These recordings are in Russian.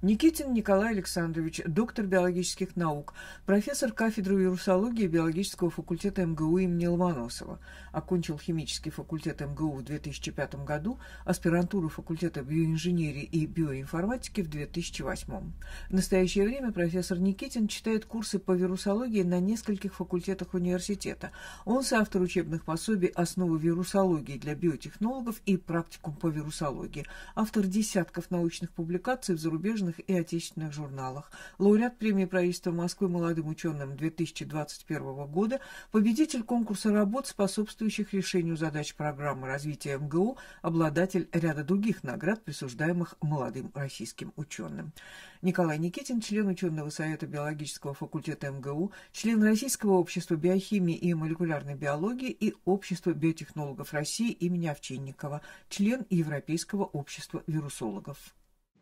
Никитин Николай Александрович, доктор биологических наук, профессор кафедры вирусологии биологического факультета МГУ имени Ломоносова, окончил химический факультет МГУ в 2005 году, аспирантуру факультета биоинженерии и биоинформатики в 2008. В настоящее время профессор Никитин читает курсы по вирусологии на нескольких факультетах университета. Он соавтор учебных пособий «Основы вирусологии для биотехнологов» и «Практикум по вирусологии», автор десятков научных публикаций в зарубежных зарубежных и отечественных журналах, лауреат премии правительства Москвы молодым ученым 2021 года, победитель конкурса работ, способствующих решению задач программы развития МГУ, обладатель ряда других наград, присуждаемых молодым российским ученым. Николай Никитин, член ученого совета биологического факультета МГУ, член Российского общества биохимии и молекулярной биологии и Общества биотехнологов России имени Овчинникова, член Европейского общества вирусологов.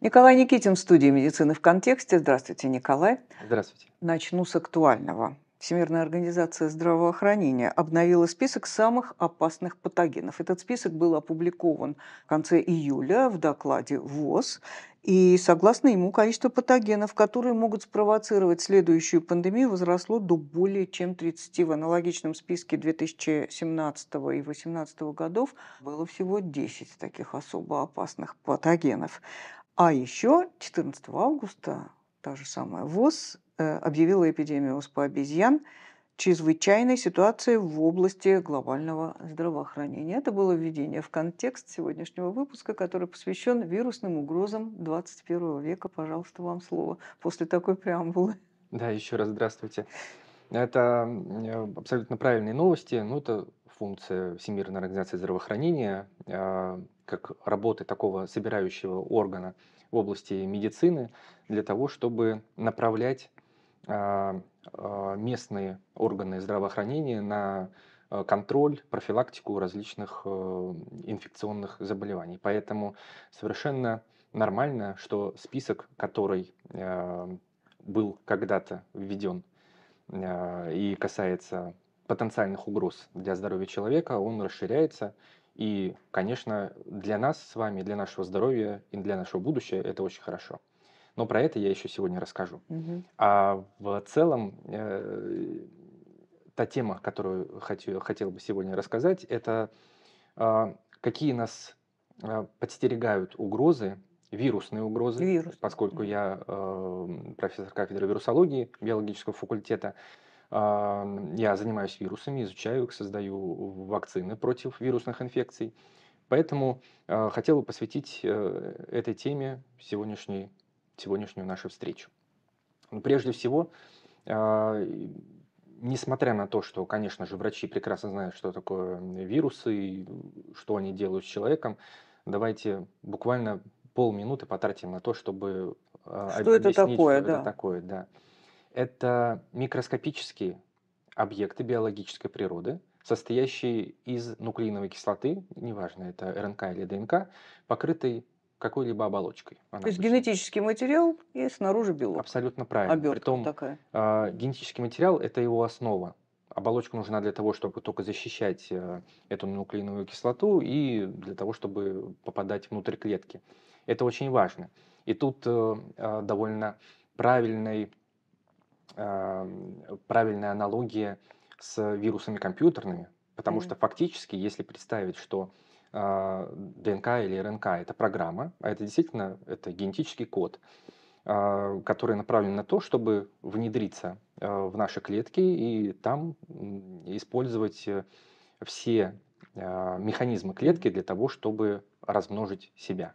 Николай Никитин в студии «Медицины в контексте». Здравствуйте, Николай. Здравствуйте. Начну с актуального. Всемирная организация здравоохранения обновила список самых опасных патогенов. Этот список был опубликован в конце июля в докладе ВОЗ. И согласно ему, количество патогенов, которые могут спровоцировать следующую пандемию, возросло до более чем 30. В аналогичном списке 2017 и 2018 годов было всего 10 таких особо опасных патогенов. А еще 14 августа та же самая ВОЗ э, объявила эпидемию оспы обезьян чрезвычайной ситуации в области глобального здравоохранения. Это было введение в контекст сегодняшнего выпуска, который посвящен вирусным угрозам 21 века. Пожалуйста, вам слово после такой преамбулы. Да, еще раз здравствуйте. Это абсолютно правильные новости. Ну, это функция Всемирной организации здравоохранения а, как работы такого собирающего органа в области медицины для того, чтобы направлять а, а, местные органы здравоохранения на а, контроль, профилактику различных э, инфекционных заболеваний. Поэтому совершенно нормально, что список, который э, был когда-то введен э, и касается потенциальных угроз для здоровья человека, он расширяется и, конечно, для нас с вами, для нашего здоровья и для нашего будущего это очень хорошо. Но про это я еще сегодня расскажу. Угу. А в целом э, та тема, которую хочу, хотел бы сегодня рассказать, это э, какие нас э, подстерегают угрозы, вирусные угрозы, Вирус. поскольку я э, профессор кафедры вирусологии биологического факультета. Я занимаюсь вирусами, изучаю их, создаю вакцины против вирусных инфекций. Поэтому а, хотел бы посвятить э, этой теме сегодняшней, сегодняшнюю нашу встречу. Ну, прежде всего, а, несмотря на то, что, конечно же, врачи прекрасно знают, что такое вирусы и что они делают с человеком, давайте буквально полминуты потратим на то, чтобы а, что объяснить, это такое, что да. это такое, да. Это микроскопические объекты биологической природы, состоящие из нуклеиновой кислоты, неважно, это РНК или ДНК, покрытой какой-либо оболочкой. Она То есть генетический материал и снаружи белок. Абсолютно правильно. Обертка Притом, такая. Э, генетический материал – это его основа. Оболочка нужна для того, чтобы только защищать э, эту нуклеиновую кислоту и для того, чтобы попадать внутрь клетки. Это очень важно. И тут э, э довольно правильный правильная аналогия с вирусами компьютерными, потому mm-hmm. что фактически, если представить, что а, ДНК или РНК – это программа, а это действительно это генетический код, а, который направлен на то, чтобы внедриться а, в наши клетки и там использовать все механизмы клетки для того, чтобы размножить себя.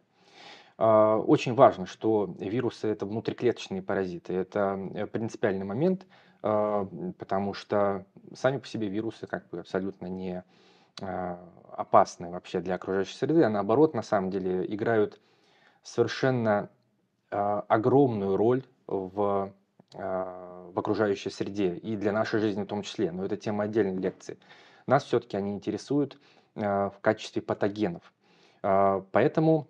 А, очень важно, что вирусы – это внутриклеточные паразиты. Это э, принципиальный момент, а, потому что сами по себе вирусы как бы абсолютно не а, опасны вообще для окружающей среды, а наоборот, на самом деле, играют совершенно огромную роль в, в окружающей среде и для нашей жизни в том числе. Но это тема отдельной лекции. Нас все-таки они интересуют в качестве патогенов. Поэтому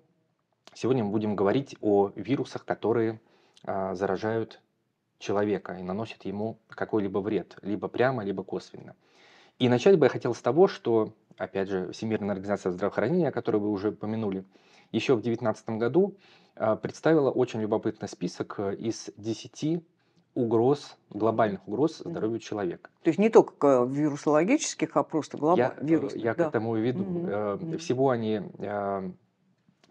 Сегодня мы будем говорить о вирусах, которые а, заражают человека и наносят ему какой-либо вред, либо прямо, либо косвенно. И начать бы я хотел с того, что, опять же, Всемирная организация здравоохранения, о которой вы уже упомянули, еще в 2019 году а, представила очень любопытный список э, из 10 угроз, глобальных угроз здоровью человека. То есть не только вирусологических, а просто глобальных. Я, э, вирусных, я да. к этому и веду. Угу. Всего они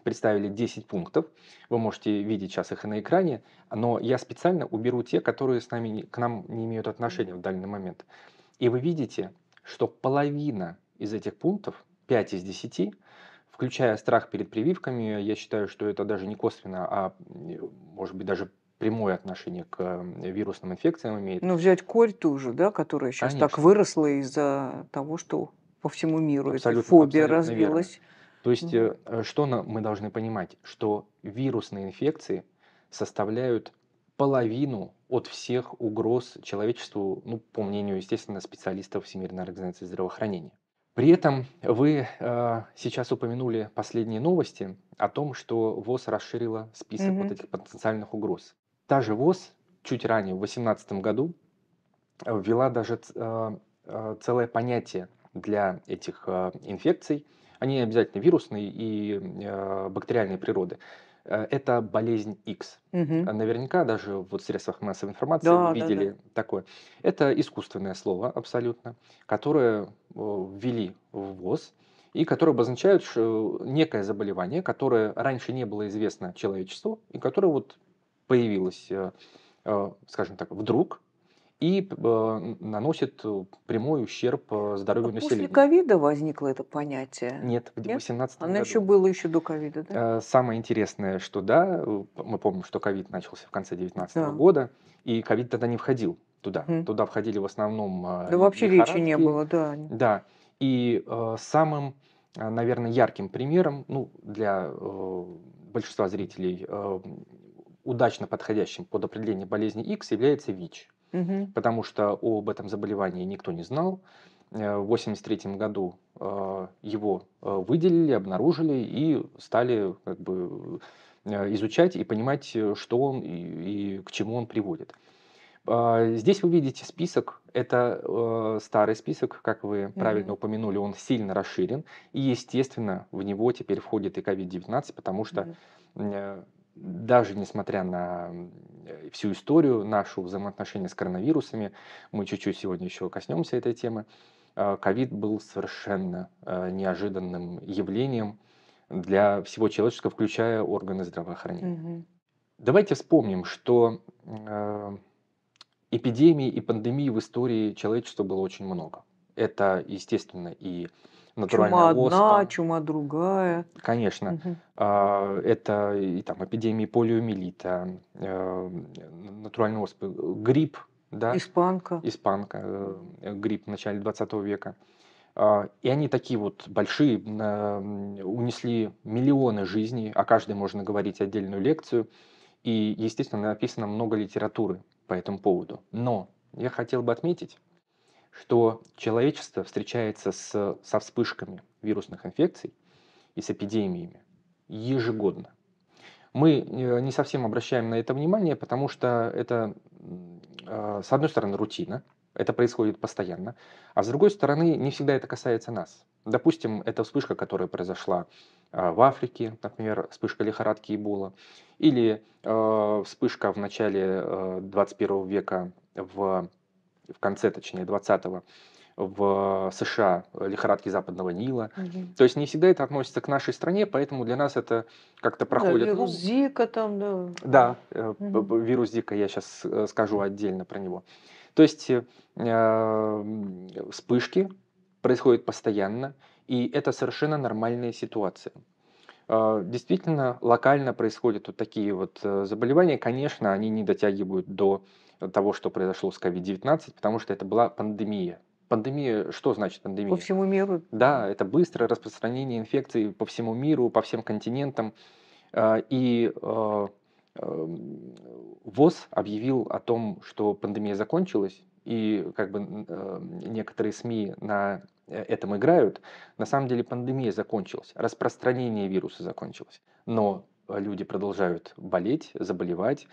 представили 10 пунктов. Вы можете видеть сейчас их и на экране, но я специально уберу те, которые с нами, к нам не имеют отношения в данный момент. И вы видите, что половина из этих пунктов, 5 из 10, включая страх перед прививками, я считаю, что это даже не косвенно, а может быть даже прямое отношение к э, вирусным инфекциям имеет. Ну, взять корь ту же, да, которая сейчас Конечно. так выросла из-за того, что по всему миру абсолютно, эта фобия абсолютно разбилась. Верно. То есть, угу. что мы должны понимать? Что вирусные инфекции составляют половину от всех угроз человечеству, ну, по мнению, естественно, специалистов Всемирной организации здравоохранения. При этом вы э, сейчас упомянули последние новости о том, что ВОЗ расширила список угу. вот этих потенциальных угроз. Та же ВОЗ чуть ранее, в 2018 году, ввела даже э, э, целое понятие для этих э, инфекций – они обязательно вирусные и э, бактериальной природы. Э, это болезнь X. Угу. А наверняка даже вот в средствах массовой информации да, видели да, да. такое. Это искусственное слово абсолютно, которое ввели в ВОЗ и которые обозначают некое заболевание, которое раньше не было известно человечеству, и которое вот появилось, э, э, скажем так, вдруг и э, наносит прямой ущерб э, здоровью а населения. После ковида возникло это понятие? Нет, в 2018 году. Оно еще было еще до ковида, да? Э, самое интересное, что да, э, мы помним, что ковид начался в конце 2019 да. года, и ковид тогда не входил туда. Mm. Туда входили в основном Да вообще речи не было, да. Да, и э, самым, наверное, ярким примером, ну, для э, большинства зрителей, э, удачно подходящим под определение болезни X является ВИЧ угу. потому что об этом заболевании никто не знал. Э, в 1983 году э, его э, выделили, обнаружили и стали как бы, изучать и понимать, что он и, и к чему он приводит. А, здесь вы видите список. Это э, старый список, как вы правильно mm-hmm. упомянули, он сильно расширен. И, естественно, в него теперь входит и COVID-19, потому что mm-hmm. э, даже несмотря на Э, всю историю нашу взаимоотношения с коронавирусами. Мы чуть-чуть сегодня еще коснемся этой темы. Э, ковид был совершенно э, неожиданным явлением для всего человечества, включая органы здравоохранения. Угу. Давайте вспомним, что эпидемий и пандемий в истории человечества было очень много. Это, естественно, и натуральная чума оспа. одна, чума другая. Конечно. Угу. Это и там эпидемии полиомиелита, э, натуральная оспа, грипп, да? Испанка. Испанка, э, грипп в начале 20 века. А, и они такие вот большие, а, унесли миллионы жизней, о каждой можно говорить отдельную лекцию. И, естественно, написано много литературы по этому поводу. Но я хотел бы отметить, что человечество встречается с, со вспышками вирусных инфекций и с эпидемиями ежегодно. Мы э, не совсем обращаем на это внимание, потому что это, а, с одной стороны, рутина, это происходит постоянно, а с другой стороны, не всегда это касается нас. Допустим, это вспышка, которая произошла а, в Африке, например, вспышка лихорадки Эбола, или а, вспышка в начале 21 э, века в в конце, точнее, 20-го в э, США э, лихорадки Западного Нила. Угу. То есть не всегда это относится к нашей стране, поэтому для нас это как-то проходит. Да, вирус ну, Зика там, да. Да, угу. вирус Зика я сейчас скажу отдельно про него. То есть э, вспышки происходят постоянно, и это совершенно нормальная ситуация. Э, действительно, локально происходят вот такие вот заболевания. Конечно, они не дотягивают до Э, того, что произошло с COVID-19, потому что это была пандемия. Пандемия, что значит пандемия? По всему миру. Да, это быстрое распространение инфекции по всему миру, по всем континентам. Э, и э, ВОЗ объявил о том, что пандемия закончилась, и как бы некоторые СМИ на этом играют. На самом деле пандемия закончилась, распространение вируса закончилось. Но люди продолжают болеть, заболевать,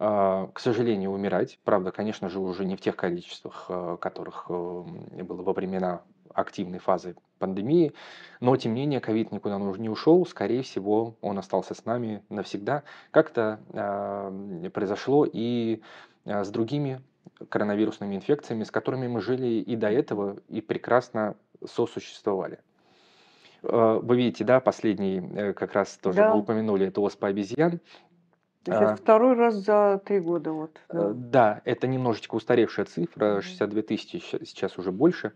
а, к сожалению, умирать. Правда, конечно же, уже не в тех количествах, э, которых э, было во времена активной фазы пандемии. Но, тем не менее, ковид никуда не ушел. Скорее всего, он остался с нами навсегда. Как-то э, произошло и а, с другими коронавирусными инфекциями, с которыми мы жили и до этого, и прекрасно сосуществовали. Э, вы видите, да, последний как раз тоже да. вы упомянули, это оспа обезьян. То есть это второй раз за три года. Вот, э, да. да, это немножечко устаревшая цифра, 62 тысячи сейчас уже больше.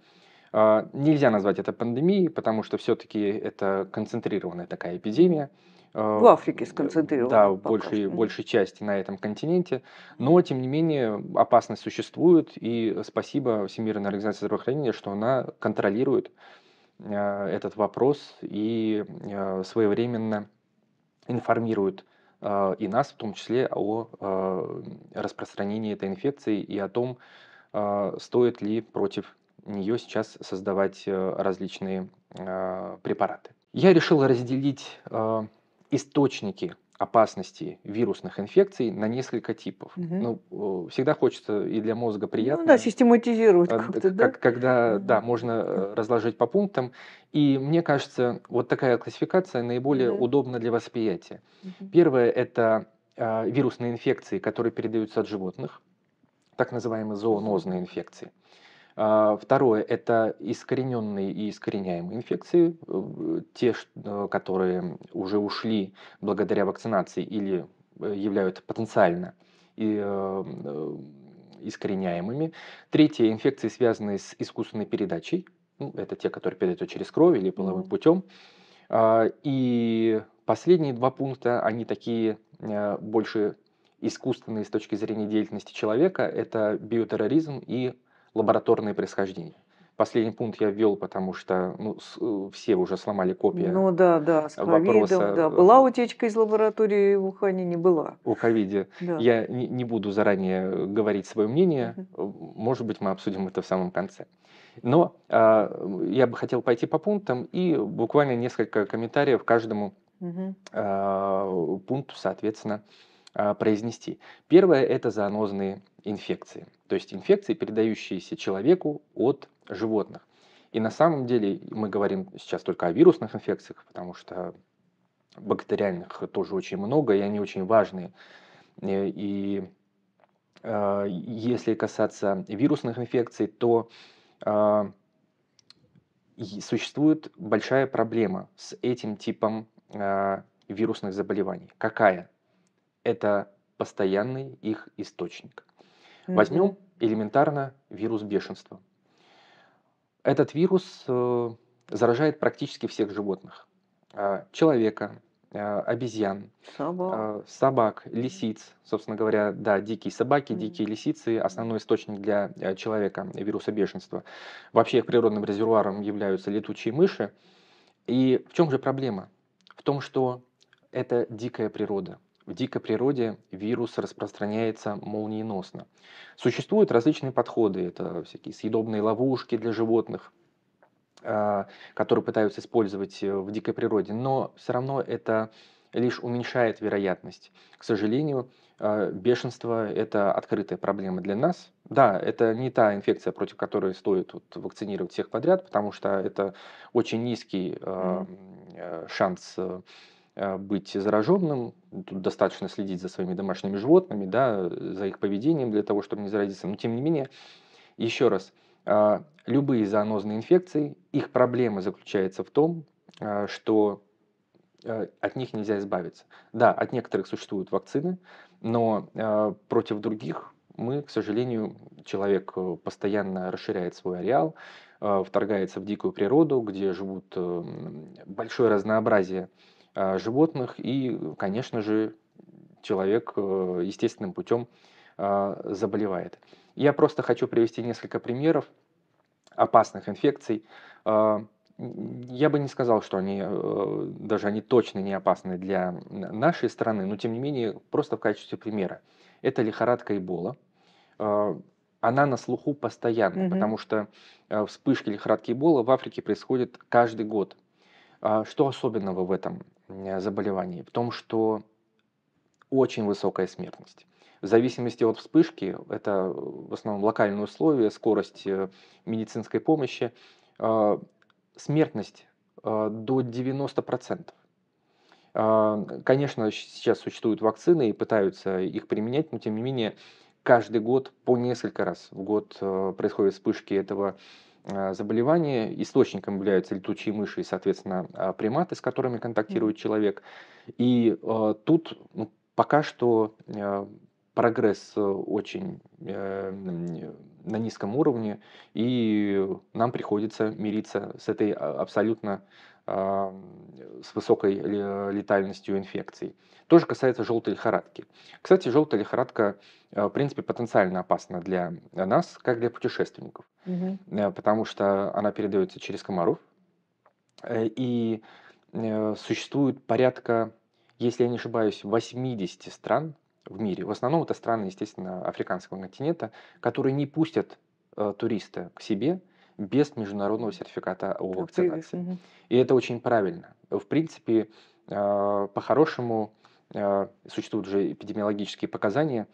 А, нельзя назвать это пандемией, потому что все-таки это концентрированная такая эпидемия. А, в Африке сконцентрирована. Да, в большей, большей части на этом континенте. Но, тем не менее, опасность существует, и спасибо Всемирной организации здравоохранения, что она контролирует а, этот вопрос и своевременно информирует а, и нас в том числе о а, распространении этой инфекции и о том, а, стоит ли против нее сейчас создавать различные препараты. Я решил разделить источники опасности вирусных инфекций на несколько типов. Угу. Ну, э, всегда хочется и для мозга приятно. Ну да, систематизировать э, как-то, да? Как, когда, да, можно э, разложить по пунктам. И мне кажется, вот такая классификация наиболее угу. удобна для восприятия. Угу. Первое – это э, вирусные инфекции, которые передаются от животных, так называемые зоонозные инфекции. Угу. А, второе – это искорененные и искореняемые инфекции, э, те, э, которые уже ушли благодаря вакцинации или э, являются потенциально искореняемыми. Третье – инфекции, связанные с искусственной передачей. Ну, это те, которые передаются через кровь или половым путем. А, и последние два пункта, они такие больше искусственные с точки зрения деятельности человека. Это биотерроризм и лабораторное происхождение. Последний пункт я ввел, потому что ну, э, все уже сломали копии. Ну да, да, с ковидом, да. Э, была утечка из лаборатории в Ухане, не была. О ковиде. Да. Я не, не буду заранее говорить свое мнение. Э, может быть, мы обсудим это в самом конце. Но э, я бы хотел пойти по пунктам и буквально несколько комментариев каждому угу. э, пункту, соответственно, э, а, произнести. Первое – это занозные инфекции, то есть инфекции, передающиеся человеку от животных. И на самом деле мы говорим сейчас только о вирусных инфекциях, потому что бактериальных тоже очень много, и они очень важные. Э, и э, если касаться вирусных инфекций, то э, существует большая проблема с этим типом э, вирусных заболеваний. Какая? это постоянный их источник. Mm-hmm. Возьмем элементарно вирус бешенства. Этот вирус э, заражает практически всех животных. Э, человека, э, обезьян, собак. А, собак, лисиц, собственно говоря, да, дикие собаки, mm-hmm. дикие лисицы, основной источник для э, человека вируса бешенства. Вообще их природным резервуаром являются летучие мыши. И в чем же проблема? В том, что это дикая природа. В дикой природе вирус распространяется молниеносно. Существуют различные подходы. Это всякие съедобные ловушки для животных, а, которые пытаются использовать э, в дикой природе. Но все равно это лишь уменьшает вероятность. К сожалению, а, бешенство – это открытая проблема для нас. Да, это не та инфекция, против которой стоит вот, вакцинировать всех подряд, потому что это очень низкий а, э, шанс э, Э, быть зараженным, тут достаточно следить за своими домашними животными, да, э, за их поведением для того, чтобы не заразиться. Но тем не менее, еще раз, э, любые зоонозные инфекции, их проблема заключается в том, что от них нельзя избавиться. Да, от некоторых существуют вакцины, но против других мы, к сожалению, человек постоянно расширяет свой ареал, вторгается в дикую природу, где живут большое разнообразие а, животных. И, конечно же, человек э, естественным путем а, заболевает. Я просто хочу привести несколько примеров опасных инфекций. А, я бы не сказал, что они, э, даже они точно не опасны для нашей страны, но тем не менее, просто в качестве примера. Это лихорадка Эбола. Она на слуху постоянно, угу. потому что э, вспышки лихорадки Эбола в Африке происходят каждый год. Что особенного в этом? Э, заболеваний в том, что очень высокая смертность. В зависимости от вспышки, это э, в основном локальные условия, скорость э, медицинской помощи, смертность до 90%. Конечно, сейчас существуют вакцины и пытаются их применять, но тем не менее каждый год по несколько раз в год происходят вспышки этого Э, заболевание. Источником являются летучие мыши и, соответственно, а, приматы, с которыми контактирует человек. И э, тут ну, пока что э, прогресс очень на низком уровне, и нам приходится мириться с этой а, абсолютно с высокой летальностью инфекций. Тоже касается желтой лихорадки. Кстати, желтая лихорадка, э, в принципе, потенциально опасна для нас, как для путешественников, угу. потому что она передается через комаров. Э, и существует порядка, если я не ошибаюсь, 80 стран в мире. В основном это страны, естественно, африканского континента, которые не пустят туриста к себе – без международного сертификата о вакцинации. И это очень правильно. В принципе, э, по-хорошему э, существуют же эпидемиологические показания,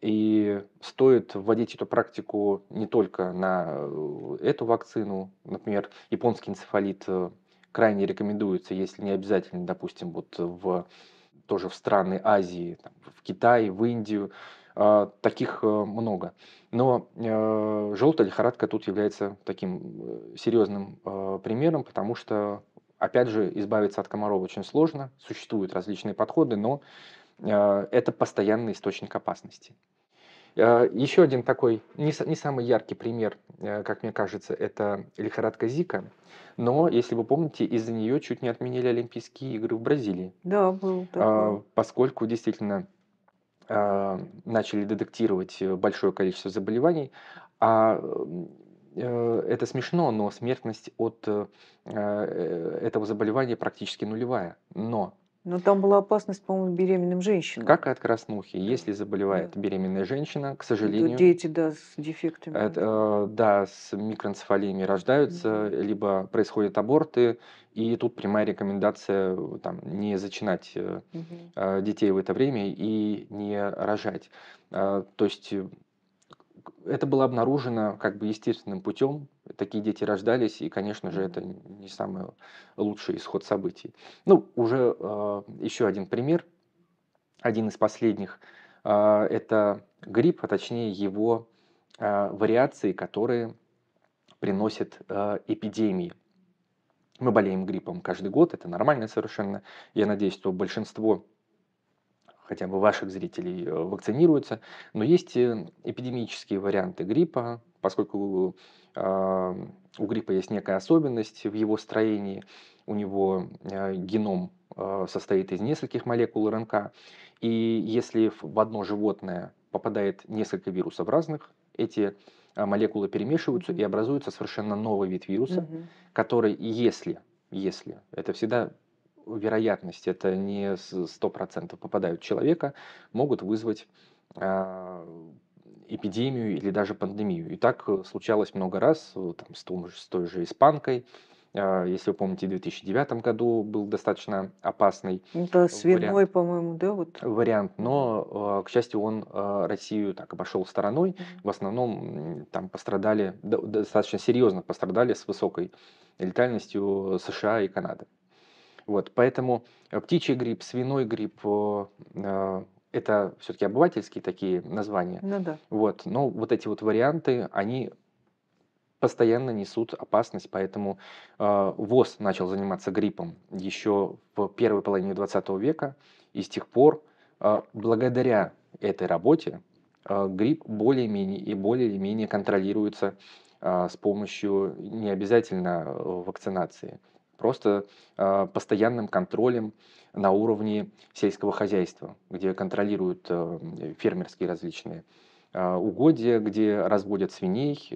и стоит вводить эту практику не только на э, эту вакцину. Например, японский энцефалит крайне рекомендуется, если не обязательно, допустим, вот в тоже в страны Азии, там, в Китай, в Индию, а, таких э, много. Но э, желтая лихорадка тут является таким э, серьезным примером, потому что, опять же, избавиться от комаров очень сложно, существуют различные подходы, но это постоянный источник опасности. Еще один такой, не, самый яркий пример, как мне кажется, это лихорадка Зика. Но, если вы помните, из-за нее чуть не отменили Олимпийские игры в Бразилии. Да, был а, такой. Поскольку действительно а, начали детектировать э, большое количество заболеваний, а э, это смешно, но смертность от э, этого заболевания практически нулевая. Но но там была опасность, по-моему, беременным женщинам. Как и от краснухи. Если заболевает да. беременная женщина, к сожалению... Это дети, да, с дефектами. Это, э, да, с микроэнцефалиями рождаются, да. либо происходят аборты, и тут прямая рекомендация э, там, не зачинать угу. детей в это время и не рожать. А, то есть это было обнаружено как бы естественным путем. Такие дети рождались, и, конечно же, это не самый лучший исход событий. Ну, уже э, еще один пример, один из последних, э, это грипп, а точнее его э, вариации, которые приносят э, эпидемии. Мы болеем гриппом каждый год, это нормально совершенно. Я надеюсь, что большинство хотя бы ваших зрителей э, вакцинируются. Но есть э, эпидемические варианты гриппа, поскольку э, у гриппа есть некая особенность в его строении. У него э, геном э, состоит из нескольких молекул РНК. И если в одно животное попадает несколько вирусов разных, эти а, молекулы перемешиваются угу. и образуется совершенно новый вид вируса, угу. который, если, если, это всегда вероятность, это не 100% попадают в человека, могут вызвать а, эпидемию или даже пандемию. И так э, случалось много раз э, там, с, том, с той же испанкой, а, если вы помните, в 2009 году был достаточно опасный ну да, э, свиной, по-моему, да? Вот. Вариант, но, э, к счастью, он э, Россию так обошел стороной. В основном там пострадали, достаточно серьезно пострадали с высокой летальностью США и Канады. Вот, поэтому птичий грипп, свиной грипп, это все-таки обывательские такие названия. Ну да. Вот, но вот эти вот варианты, они постоянно несут опасность, поэтому э, ВОЗ начал заниматься гриппом еще в первой половине 20 века, и с тех пор, э, благодаря этой работе, э, грипп более-менее и более-менее контролируется э, с помощью не обязательно вакцинации, просто э, постоянным контролем на уровне сельского хозяйства, где контролируют э, фермерские различные Э, угодья, где разводят свиней, э,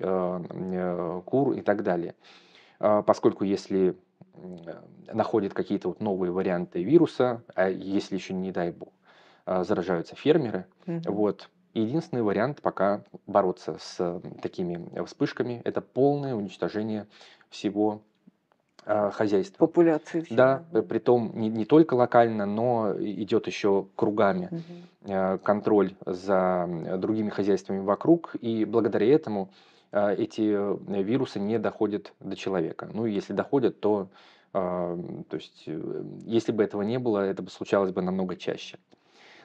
э, кур и так далее. Поскольку если находят какие-то вот новые варианты вируса, а если еще, не дай бог, заражаются фермеры, угу. вот, единственный вариант пока бороться с такими вспышками – это полное уничтожение всего Э, хозяйства. Популяции. Да, угу. притом не, не только локально, но идет еще кругами угу. контроль за другими хозяйствами вокруг, и благодаря этому эти вирусы не доходят до человека. Ну, если доходят, то, то есть, если бы этого не было, это бы случалось бы намного чаще.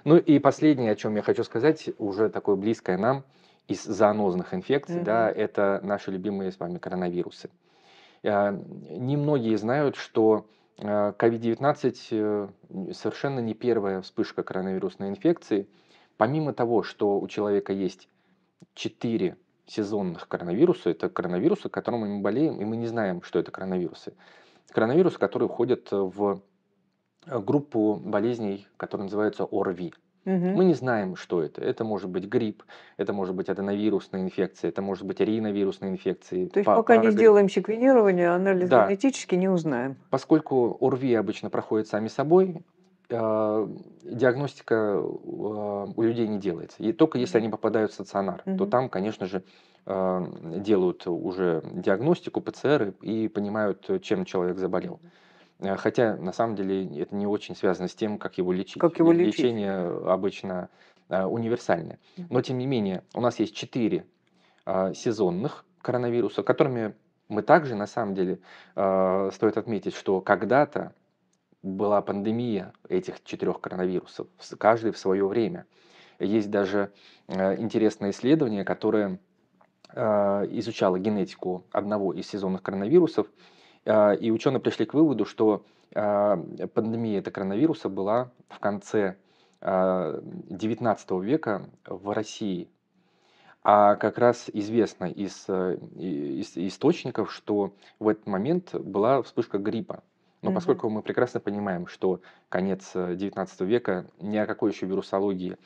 Ну и последнее, о чем я хочу сказать, уже такое близкое нам из зоонозных инфекций, угу. да, это наши любимые с вами коронавирусы. Э, немногие знают, что COVID-19 э, э, совершенно не первая вспышка коронавирусной инфекции. Помимо того, что у человека есть 4 сезонных коронавируса, это коронавирусы, которым мы болеем, и мы не знаем, что это коронавирусы. Коронавирусы, которые входят в группу болезней, которые называются ОРВИ. Мы не знаем, что это. Это может быть грипп, это может быть аденовирусная инфекция, это может быть риновирусная инфекция. То есть пока не сделаем секвенирование, анализ да. генетически не узнаем. Поскольку ОРВИ обычно проходит сами собой, а, диагностика а, у людей не делается. И только если они попадают в стационар, то там, конечно же, а, делают уже диагностику, ПЦР и понимают, чем человек заболел. Угу. Э, хотя, на самом деле, это не очень связано с тем, как его лечить. Как его лечить? Лечение обычно э, универсальное. Но, тем не менее, у нас есть четыре а, сезонных коронавируса, которыми мы также, на самом деле, а, стоит отметить, что когда-то была пандемия этих четырех коронавирусов, каждый в свое время. Есть даже э, интересное исследование, которое а, изучало генетику одного из сезонных коронавирусов, а, и ученые пришли к выводу, что а, пандемия этого коронавируса была в конце 19 а, века в России. А как раз известно из, э, из источников, что в этот момент была вспышка гриппа. Но поскольку мы прекрасно понимаем, что конец 19 э, века ни о какой еще вирусологии,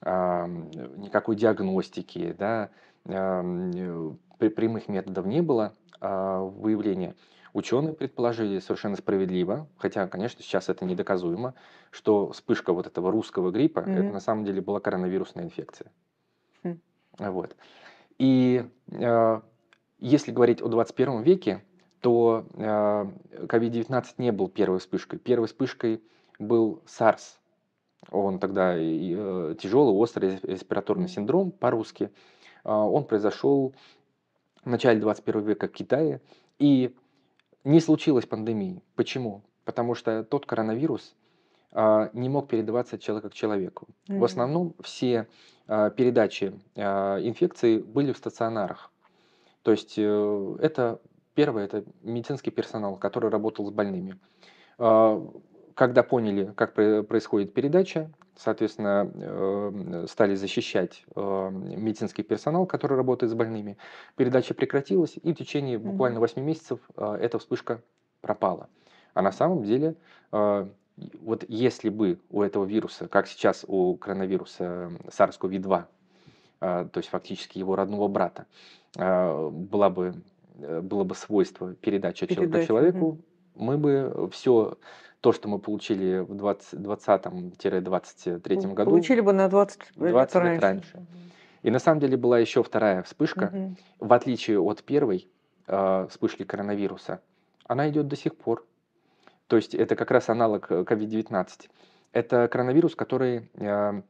никакой диагностики, да, э, прямых методов не было выявления, Ученые предположили совершенно справедливо, хотя, конечно, сейчас это недоказуемо, что вспышка вот этого русского гриппа, mm-hmm. это на самом деле была коронавирусная инфекция. Mm. Вот. И э, если говорить о 21 веке, то э, COVID-19 не был первой вспышкой. Первой вспышкой был SARS. Он тогда и, э, тяжелый, острый респираторный синдром по-русски. Э, он произошел в начале 21 века в Китае. И не случилось пандемии. Почему? Потому что тот коронавирус э, не мог передаваться от человека к человеку. Mm-hmm. В основном все э, передачи э, инфекции были в стационарах. То есть э, это первое, это медицинский персонал, который работал с больными. Э, когда поняли, как происходит передача, соответственно, э, стали защищать э, медицинский персонал, который работает с больными. Передача прекратилась, и в течение буквально 8 месяцев э, эта вспышка пропала. А на самом деле, вот если бы у этого вируса, как сейчас у коронавируса SARS-CoV-2, то есть фактически его родного брата, была бы было бы свойство передачи от человека к человеку, угу мы бы все то, что мы получили в 2020-2023 году. Получили бы на 20, 20 лет раньше. раньше. И на самом деле была еще вторая вспышка. Угу. В отличие от первой э, вспышки коронавируса, она идет до сих пор. То есть это как раз аналог COVID-19. Э, это коронавирус, который э,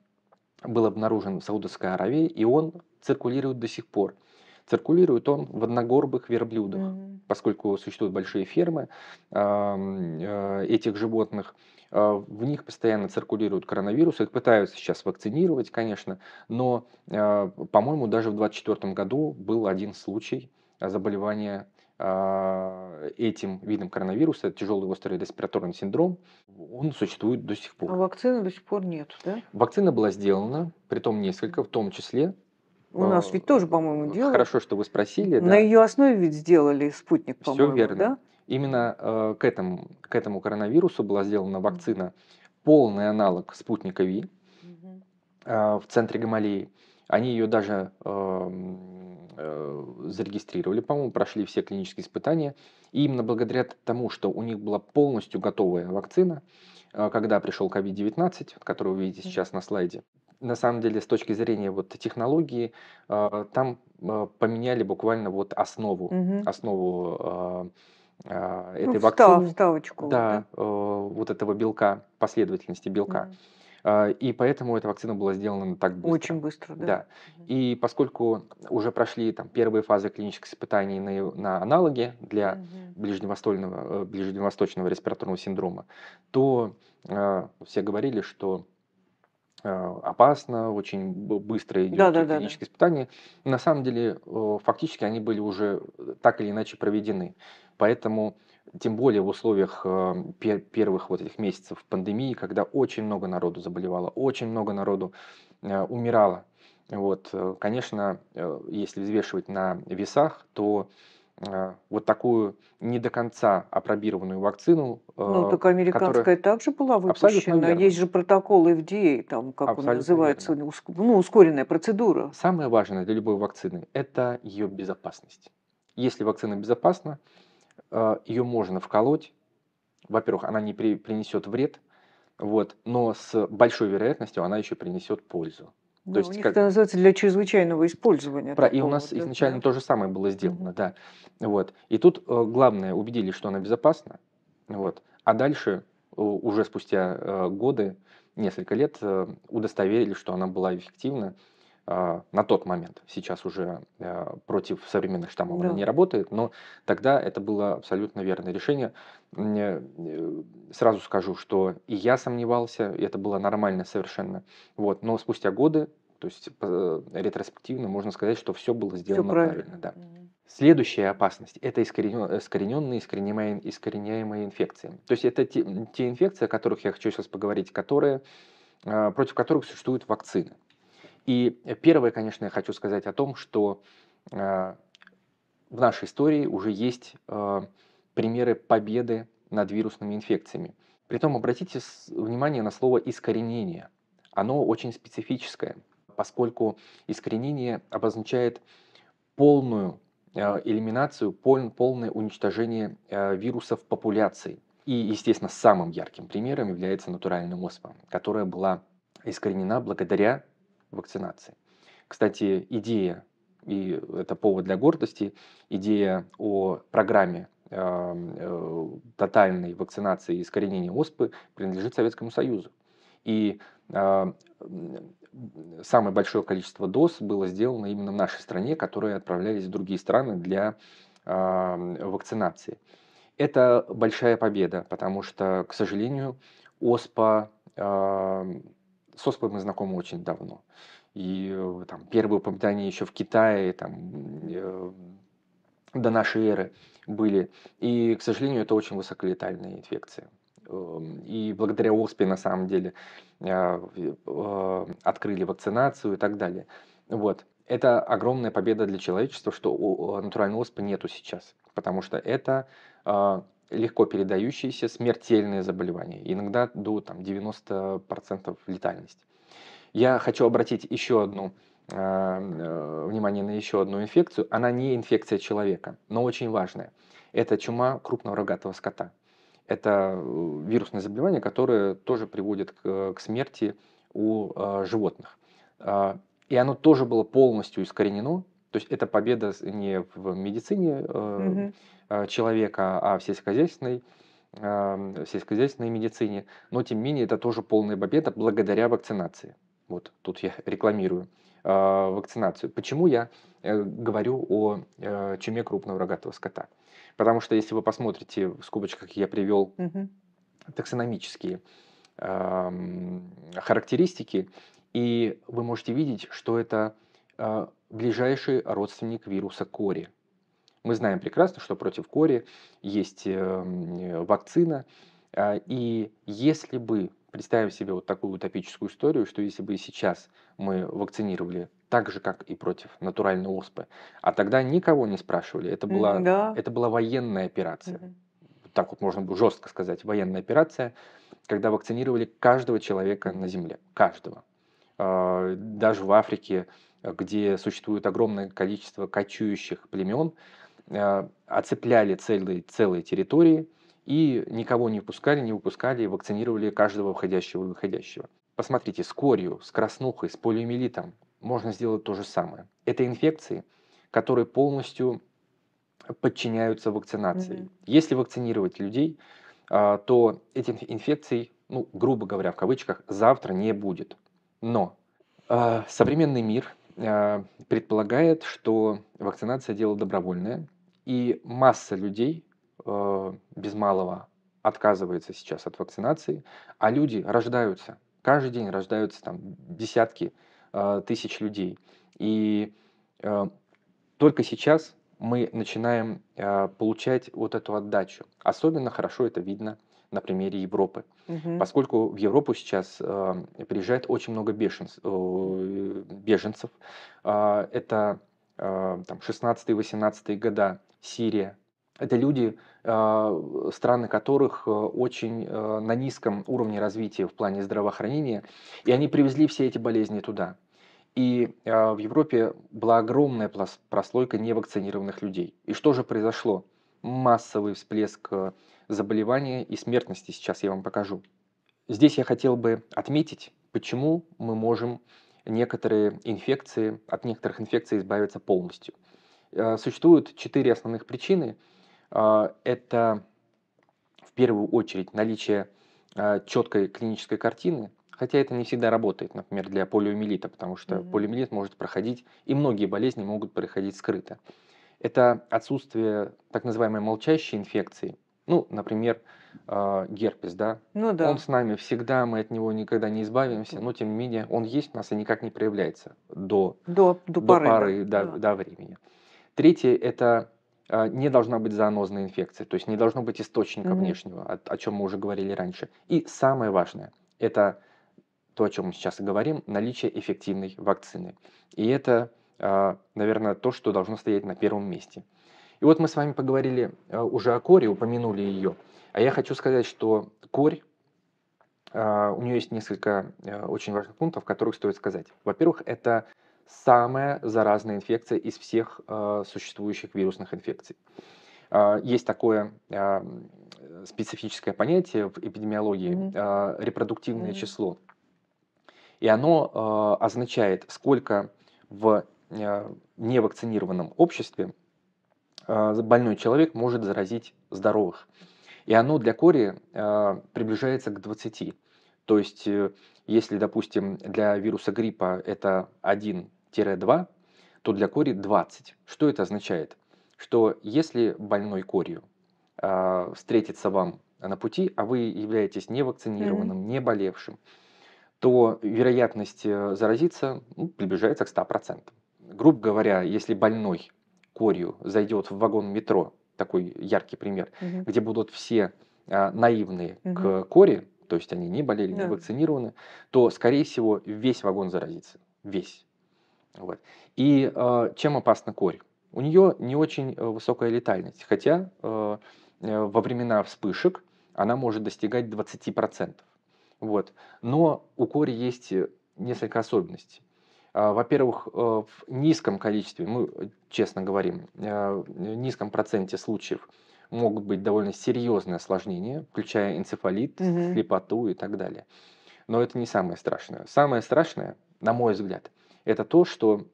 был обнаружен в Саудовской Аравии, и он циркулирует до сих пор. Циркулирует он в одногорбых верблюдах, mm-hmm. поскольку существуют большие фермы э, этих животных. А, в них постоянно циркулируют коронавирусы, их пытаются сейчас вакцинировать, конечно, но, а, по-моему, даже в 2024 году был один случай заболевания этим видом коронавируса, это тяжелый острый респираторный синдром, он существует до сих пор. А вакцины до сих пор нет, да? Вакцина была сделана, притом несколько, в том числе у нас а, ведь тоже, по-моему, делали. Хорошо, что вы спросили. На да. ее основе ведь сделали спутник, по-моему. Все верно. Да? Именно э, к, этому, к этому коронавирусу была сделана вакцина, полный аналог спутника ВИ э, в центре Гамалеи. Они ее даже э, э, зарегистрировали, по-моему, прошли все клинические испытания. И именно благодаря тому, что у них была полностью готовая вакцина, э, когда пришел COVID-19, который вы видите сейчас на слайде, на самом деле, с точки зрения вот технологии, а, там а, поменяли буквально вот основу, угу. основу а, ну, этой ну, вакцины. Вставочку. Да, да? Э, вот этого белка, последовательности белка. Угу. И поэтому эта вакцина была сделана так быстро. Очень быстро, да. да. И поскольку уже прошли там, первые фазы клинических испытаний на, на аналоге для угу. ближневосточного, э, ближневосточного респираторного синдрома, то э, все говорили, что Э, опасно, очень быстро идет да, да, клиническое да, испытание. На самом деле, фактически они были уже э, так или иначе проведены. Поэтому, тем более в условиях э, первых вот этих месяцев пандемии, когда очень много народу заболевало, очень много народу умирало. Вот, конечно, если взвешивать на весах, то а, вот такую не до конца опробированную вакцину. Ну, а, так американская которая... также была выпущена. Есть же протокол FDA, там, как Абсолютно он называется, верно. ну, ускоренная процедура. Самое важное для любой вакцины – это ее безопасность. Если вакцина безопасна, а, ее можно вколоть. Во-первых, она не при... принесет вред, вот, но с большой вероятностью она еще принесет пользу. То ну, есть, у них как... это называется для чрезвычайного использования. Про... и у нас вот изначально это... то же самое было сделано, угу. да. Вот. И тут э, главное, убедились, что она безопасна. Вот. А дальше, э, уже спустя э, годы, несколько лет, удостоверили, что она была эффективна, а, на тот момент. Сейчас уже э, против современных штаммов да. она не работает, но тогда это было абсолютно верное решение. Э, сразу скажу, что и я сомневался, и это было нормально совершенно. Вот. Но спустя годы, то есть э, ретроспективно можно сказать, что все было сделано все правильно. правильно да. Следующая опасность – это искорененные, искореняемые, искореняемые инфекции. То есть это те, те инфекции, о которых я хочу сейчас поговорить, которые, против которых существуют вакцины. И первое, конечно, я хочу сказать о том, что э, в нашей истории уже есть э, примеры победы над вирусными инфекциями. Притом обратите внимание на слово «искоренение». Оно очень специфическое, поскольку искоренение обозначает полную э, элиминацию, полное уничтожение вирусов в популяции. И, естественно, самым ярким примером является натуральная оспа, которая была искоренена благодаря вакцинации. Кстати, идея, и это повод для гордости, идея о программе э, э, тотальной вакцинации и искоренения оспы принадлежит Советскому Союзу. И э, самое большое количество доз было сделано именно в нашей стране, которые отправлялись в другие страны для э, вакцинации. Это большая победа, потому что, к сожалению, оспа э, с мы знакомы очень давно. И э, там, первые упоминания еще в Китае, там, э, до нашей эры были. И, к сожалению, это очень высоколетальная инфекция. Эм, и благодаря ОСПе, на самом деле, а, э, открыли вакцинацию и так далее. Вот. Это огромная победа для человечества, что э, натуральной оспы нету сейчас, потому что это а, легко передающиеся смертельные заболевания, иногда до там, 90% летальности. Я хочу обратить еще одну э, э, внимание на еще одну инфекцию. Она не инфекция человека, но очень важная. Это чума крупного рогатого скота. Это э, вирусное заболевание, которое тоже приводит к, э, к смерти у э, животных. Э, и оно тоже было полностью искоренено. То есть это победа не в медицине, э, угу Э, человека, а в сельскохозяйственной эм, в сельскохозяйственной медицине, но тем не менее это тоже полная победа благодаря вакцинации. Вот тут я рекламирую э, вакцинацию. Почему я э, говорю о э, чуме крупного рогатого скота? Потому что если вы посмотрите в скобочках, я привел угу. таксономические э, характеристики, и вы можете видеть, что это э, ближайший родственник вируса кори. Мы знаем прекрасно, что против кори есть эм, вакцина, а, и если бы, представим себе вот такую утопическую историю, что если бы сейчас мы вакцинировали так же, как и против натуральной оспы, а тогда никого не спрашивали, это была, да. это была военная операция. Угу. Так вот можно было жестко сказать, военная операция, когда вакцинировали каждого человека на Земле, каждого. А, даже в Африке, где существует огромное количество кочующих племен, а, оцепляли целые, целые территории и никого не пускали, не выпускали, вакцинировали каждого входящего и выходящего. Посмотрите, с корью, с краснухой, с полиомиелитом можно сделать то же самое. Это инфекции, которые полностью подчиняются вакцинации. Mm-hmm. Если вакцинировать людей, а, то этих инфекций, ну, грубо говоря, в кавычках, завтра не будет. Но а, современный мир предполагает, что вакцинация дело добровольное, и масса людей, э, без малого, отказывается сейчас от вакцинации, а люди рождаются. Каждый день рождаются там десятки э, тысяч людей. И э, только сейчас мы начинаем получать вот эту отдачу. Особенно хорошо это видно на примере Европы. Угу. Поскольку в Европу сейчас э, приезжает очень много бешенц, э, беженцев, э, это Э, там, 16-18 года, Сирия. Это люди, э, страны которых э, очень на низком уровне развития в плане здравоохранения, и они привезли все эти болезни туда. И в Европе была огромная прослойка невакцинированных людей. И что же произошло? Массовый всплеск заболевания и смертности, сейчас я вам покажу. Здесь я хотел бы отметить, почему мы можем некоторые инфекции, от некоторых инфекций избавиться полностью. Э, существуют четыре основных причины. Э, это в первую очередь наличие э, четкой клинической картины, хотя это не всегда работает, например, для полиомиелита, потому что mm-hmm. полиомиелит может проходить, и многие болезни могут проходить скрыто. Это отсутствие так называемой молчащей инфекции, ну, например, э, герпес, да? Ну да. Он с нами всегда, мы от него никогда не избавимся, но тем не менее он есть у нас и никак не проявляется до, до, до, до поры, да. До, до времени. Третье – это э, не должна быть зоонозная инфекция, то есть не должно быть источника mm-hmm. внешнего, о, о чем мы уже говорили раньше. И самое важное – это то, о чем мы сейчас и говорим, наличие эффективной вакцины. И это, э, а, наверное, то, что должно стоять на первом месте – и вот мы с вами поговорили э, уже о коре, упомянули ее. А я хочу сказать, что корь, э, у нее есть несколько э, очень важных пунктов, которых стоит сказать. Во-первых, это самая заразная инфекция из всех существующих вирусных инфекций. Есть такое специфическое понятие в эпидемиологии mm-hmm. репродуктивное mm-hmm. число. И оно означает, сколько в невакцинированном обществе Э, больной человек может заразить здоровых. И оно для кори э, приближается к 20. То есть, э, если, допустим, для вируса гриппа это 1-2, то для кори 20. Что это означает? Что если больной корью встретится вам на пути, а вы являетесь невакцинированным, mm-hmm. не болевшим, то вероятность заразиться ну, приближается к 100%. Грубо говоря, если больной корью зайдет в вагон метро, такой яркий пример, угу. где будут все а, наивные угу. к коре, то есть они не болели, да. не вакцинированы, то, скорее всего, весь вагон заразится. Весь. Вот. И э, чем опасна корь? У нее не очень э, высокая летальность, хотя э, э, во времена вспышек она может достигать 20%. Вот. Но у кори есть э, несколько особенностей. А, во-первых, э, в низком количестве, мы э, честно говорим, э, в низком проценте случаев могут быть довольно серьезные осложнения, включая энцефалит, угу. слепоту и так далее. Но это не самое страшное. Самое страшное, на мой взгляд, это то, что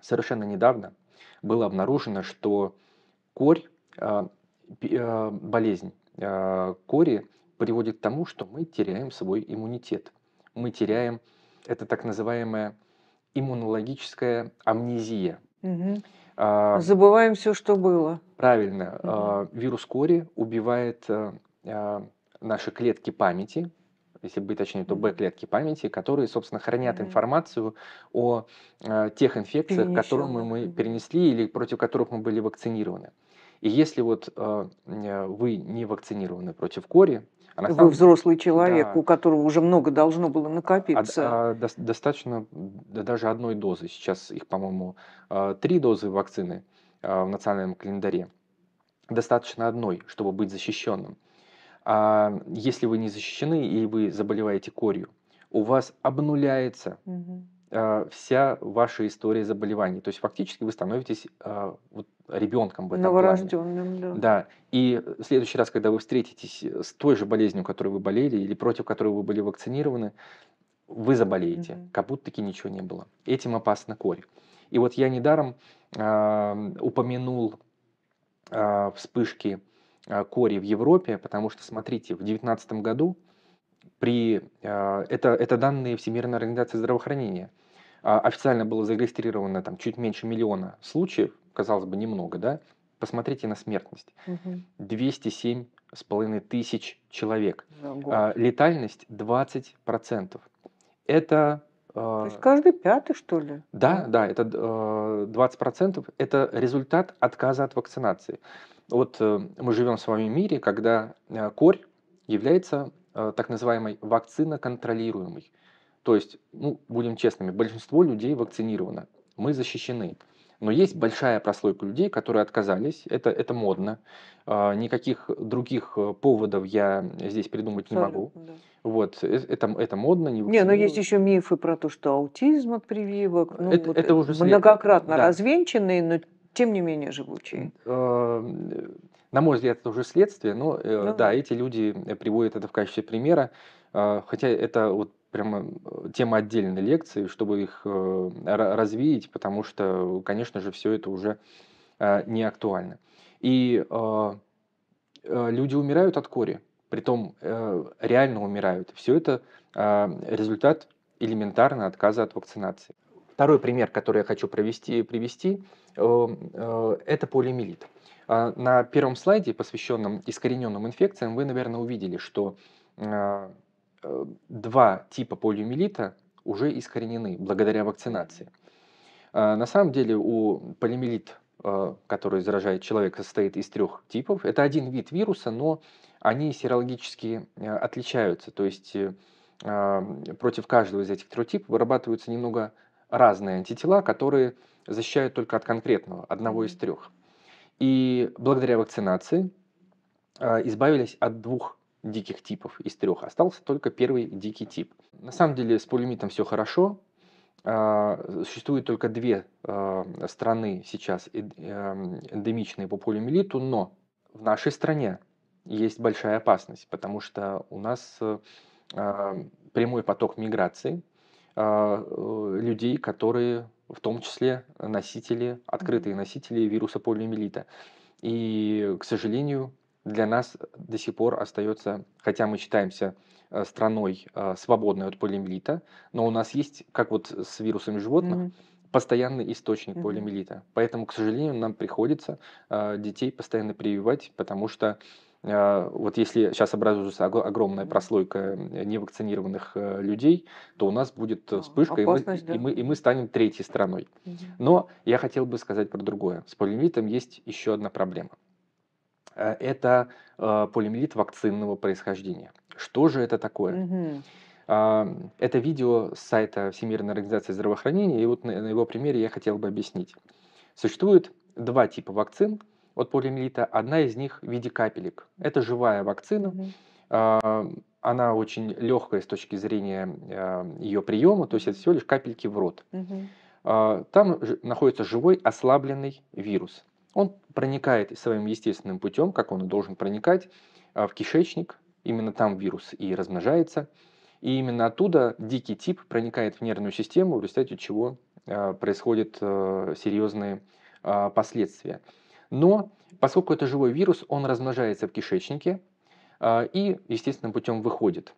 совершенно недавно было обнаружено, что корь, а, а, болезнь кори приводит к тому, что мы теряем свой иммунитет. Мы теряем, это так называемое иммунологическая амнезия. Угу. А, Забываем все, что было. Правильно. Угу. А, вирус кори убивает э, а, наши клетки памяти, если быть точнее, то Б-клетки памяти, которые, собственно, хранят mm информацию о э, тех инфекциях, которые мы, мы перенесли или против которых мы были вакцинированы. И если вот э, э вы не вакцинированы против кори, а Вы самом... взрослый человек, да. у которого уже много должно было накопиться. А, а, до, достаточно даже одной дозы. Сейчас их, по-моему, а, три дозы вакцины а, в национальном календаре. Достаточно одной, чтобы быть защищенным. А если вы не защищены и вы заболеваете корью, у вас обнуляется Э, вся ваша история заболеваний. То есть фактически вы становитесь э, вот, ребенком в этом Новорожденным, плане. да. Да. И в следующий раз, когда вы встретитесь э, с той же болезнью, которой вы болели, или против которой вы были вакцинированы, вы заболеете, угу. как будто таки ничего не было. Этим опасна корь. И вот я недаром э, упомянул э, вспышки э, кори в Европе, потому что, смотрите, в 2019 году при, э, это, это данные Всемирной организации здравоохранения – а, официально было зарегистрировано там чуть меньше миллиона случаев, казалось бы, немного, да, посмотрите на смертность. Угу. 207 с половиной тысяч человек. А, летальность 20%. Это... Э, То есть каждый пятый, что ли? Да, да, это 20%. Э, это результат отказа от вакцинации. Вот э, мы живем с вами в мире, когда корь является так называемой вакцина контролируемой. То есть, ну, будем честными, большинство людей вакцинировано, мы защищены. Но есть большая прослойка людей, которые отказались, это, это модно. А, никаких других э, поводов я здесь придумать не могу. Да. Вот, э, это, это модно. Не, не, но ну, есть еще мифы про то, что аутизм от прививок. Ну, это, вот это уже многократно след... развенчанные, но тем не менее живучие. Э, на мой взгляд, это уже следствие, но ну, да, эти люди приводят это в качестве примера. А, хотя это вот прямо э, тема отдельной лекции, чтобы их э, развеять, потому что, конечно же, все это уже э, не актуально. И люди умирают от кори, притом реально умирают. Все это результат элементарно отказа от вакцинации. Второй пример, который я хочу провести, привести, эм, это полиомиелит. А на первом слайде, посвященном искорененным инфекциям, вы, наверное, увидели, что Э, два типа полиомиелита уже искоренены благодаря вакцинации. Э, на самом деле у полиомиелит, э, который заражает человека, состоит из трех типов. Это один вид вируса, но они серологически отличаются. То есть против каждого из этих трех типов вырабатываются немного разные антитела, которые защищают только от конкретного, одного из трех. И благодаря вакцинации избавились от двух диких типов из трех. Остался только первый дикий тип. На самом деле с полимитом все хорошо. А, существует только две а, страны сейчас эм, эндемичные по полиомиелиту, но в нашей стране есть большая опасность, потому что у нас э, эм, прямой поток миграции а, э, людей, которые в том числе носители, открытые носители вируса полиомиелита. И, к сожалению, для нас до сих пор остается, хотя мы считаемся э, страной э, свободной от полиомиелита, но у нас есть, как вот с вирусами животных, mm-hmm. постоянный источник mm-hmm. полиомиелита. Поэтому, к сожалению, нам приходится э, детей постоянно прививать, потому что вот если сейчас образуется огромная прослойка невакцинированных людей, то у нас будет а, вспышка, и мы, да. и, мы, и мы станем третьей страной. Но я хотел бы сказать про другое. С полиомиелитом есть еще одна проблема. Э, это э, полимелит вакцинного происхождения. Что же это такое? А, это видео с сайта Всемирной организации здравоохранения, и вот на его примере я хотел бы объяснить. Существует два типа вакцин от полиомиелита. Одна из них в виде капелек. Это живая вакцина. А, она очень легкая с точки зрения э, ее приема, то есть это всего лишь капельки в рот. А, там находится живой ослабленный вирус. Он проникает своим естественным путем, как он и должен проникать, а, в кишечник, именно там вирус и размножается. И именно оттуда дикий тип проникает в нервную систему, в результате чего а, происходят э, серьезные а, последствия. Но поскольку это живой вирус, он размножается в кишечнике и естественным путем выходит.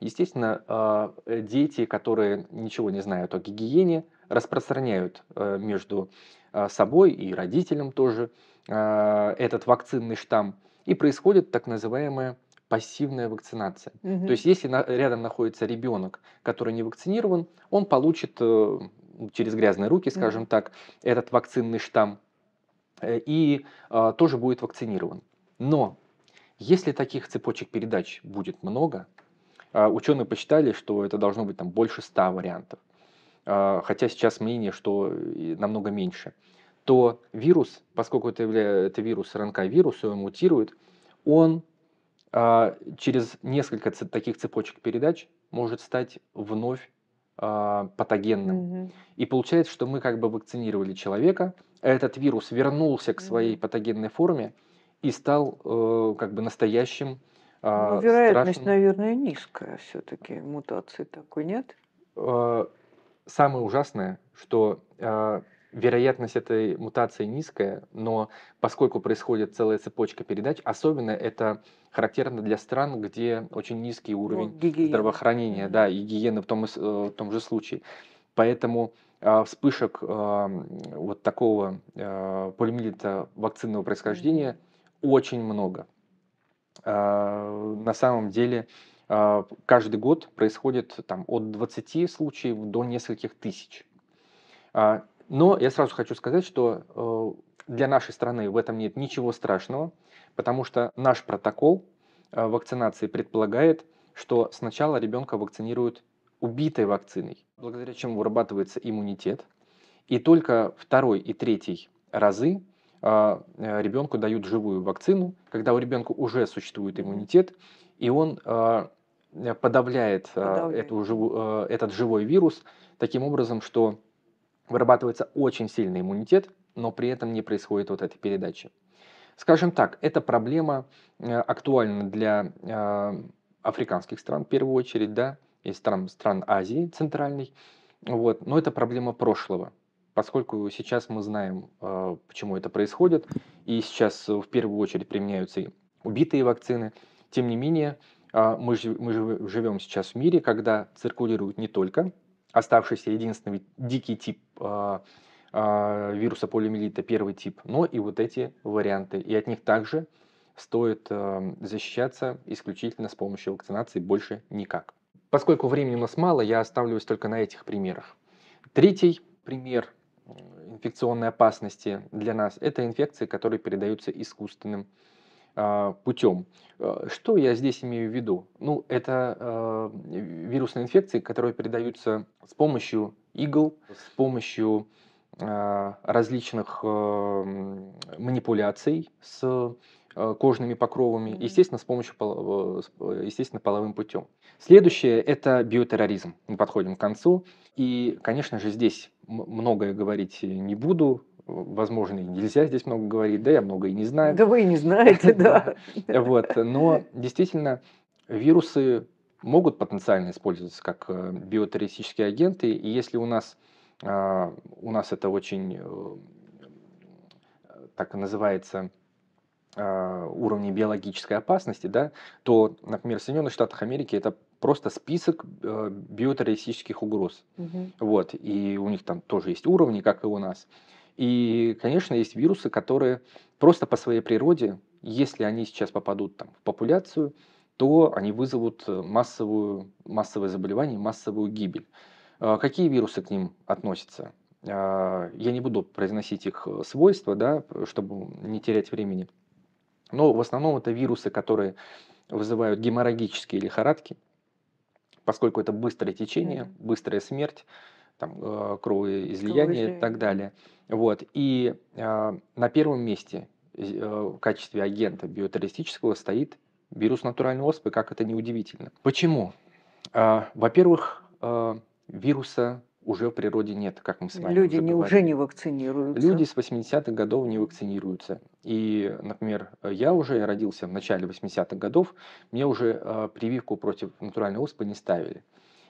Естественно, дети, которые ничего не знают о гигиене, распространяют э, между а, собой и родителям тоже а, этот вакцинный штамм. И происходит так называемая пассивная вакцинация. Угу. То есть, если на, рядом находится ребенок, который не вакцинирован, он получит э, через грязные руки, скажем угу. так, этот вакцинный штамм э, и э, тоже будет вакцинирован. Но если таких цепочек передач будет много, э, ученые посчитали, что это должно быть там больше 100 вариантов, а, хотя сейчас мнение, что э, намного меньше, то вирус, поскольку это, это вирус РНК-вирус, и он мутирует, он а, через несколько таких цепочек передач может стать вновь а, патогенным. Угу. И получается, что мы как бы вакцинировали человека, а этот вирус вернулся к своей патогенной форме и стал э, как бы настоящим. Э, ну, вероятность, страшным... наверное, низкая все-таки мутации такой нет самое ужасное, что э, вероятность этой мутации низкая, но поскольку происходит целая цепочка передач, особенно это характерно для стран, где очень низкий ну, уровень ну, здравоохранения, да, и гигиены в том, э, в том же случае. Поэтому а, вспышек э, вот такого э, полимелита вакцинного происхождения очень много. Э, на самом деле а, каждый год происходит там, от 20 случаев до нескольких тысяч. А, но я сразу хочу сказать, что э, для нашей страны в этом нет ничего страшного, потому что наш протокол э, вакцинации предполагает, что сначала ребенка вакцинируют убитой вакциной, благодаря чему вырабатывается иммунитет, и только второй и третий разы а, э, ребенку дают живую вакцину, когда у ребенка уже существует иммунитет, и он Э, подавляет, э, подавляет. Эту, э, этот живой вирус таким образом, что вырабатывается очень сильный иммунитет, но при этом не происходит вот этой передачи. Скажем так, эта проблема актуальна для африканских стран в первую очередь, да, и стран, стран Азии центральной, вот, но это проблема прошлого, поскольку сейчас мы знаем, почему это происходит, и сейчас в первую очередь применяются убитые вакцины, тем не менее, а, мы, мы живем сейчас в мире, когда циркулирует не только оставшийся единственный дикий тип э, э, вируса полиомиелита, первый тип, но и вот эти варианты. И от них также стоит э, защищаться исключительно с помощью вакцинации, больше никак. Поскольку времени у нас мало, я оставлюсь только на этих примерах. Третий пример инфекционной опасности для нас – это инфекции, которые передаются искусственным образом а, путем. Э, что я здесь имею в виду? Ну, это а, вирусные инфекции, которые передаются с помощью игл, с помощью а, различных манипуляций с кожными покровами, естественно, с помощью, э, естественно, половым путем. Следующее – это биотерроризм. Мы подходим к концу. И, конечно же, здесь многое говорить не буду возможно, и нельзя здесь много говорить, да, я много и не знаю. Да вы и не знаете, да. Вот, но действительно вирусы могут потенциально использоваться как э, биотеррористические агенты, и если у нас, а, у нас это очень, э, так называется, а, уровне биологической опасности, да, то, например, в Соединенных Штатах Америки это просто список э, биотеррористических угроз. Угу. Вот, и у них там тоже есть уровни, как и у нас. И, конечно, есть вирусы, которые просто по своей природе, если они сейчас попадут там, в популяцию, то они вызовут э, массовую, массовое заболевание, массовую гибель. А, какие вирусы к ним относятся? А, я не буду произносить их э, свойства, да, чтобы не терять времени. Но в основном это вирусы, которые вызывают геморрагические лихорадки, поскольку это быстрое течение, быстрая смерть, там, кровоизлияние э, Кровоизлияние. и так далее. Вот. И э, на первом месте э, в качестве агента биотеррористического стоит вирус натуральной оспы, как это неудивительно. Почему? Э, во-первых, э, вируса уже в природе нет, как мы с вами Люди не, уже не вакцинируются. Люди с 80-х годов не вакцинируются. И, например, я уже родился в начале 80-х годов, мне уже э, прививку против натуральной оспы не ставили.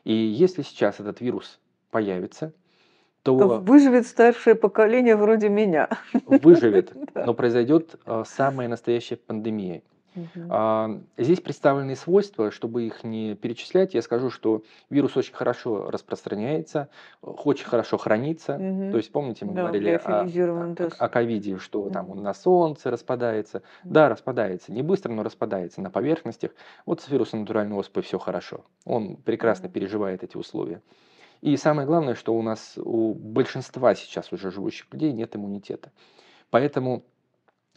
И если сейчас этот вирус появится, то... Выживет старшее поколение вроде меня. Выживет, но произойдет а, самая настоящая пандемия. Угу. Здесь представлены свойства, чтобы их не перечислять, я скажу, что вирус очень хорошо распространяется, очень хорошо хранится. Угу. То есть, помните, мы да, говорили о, о, о ковиде, что угу. там он на солнце распадается. Да, распадается, не быстро, но распадается на поверхностях. Вот с вирусом натурального оспы все хорошо. Он прекрасно переживает эти условия. И самое главное, что у нас у большинства сейчас уже живущих людей нет иммунитета. Поэтому,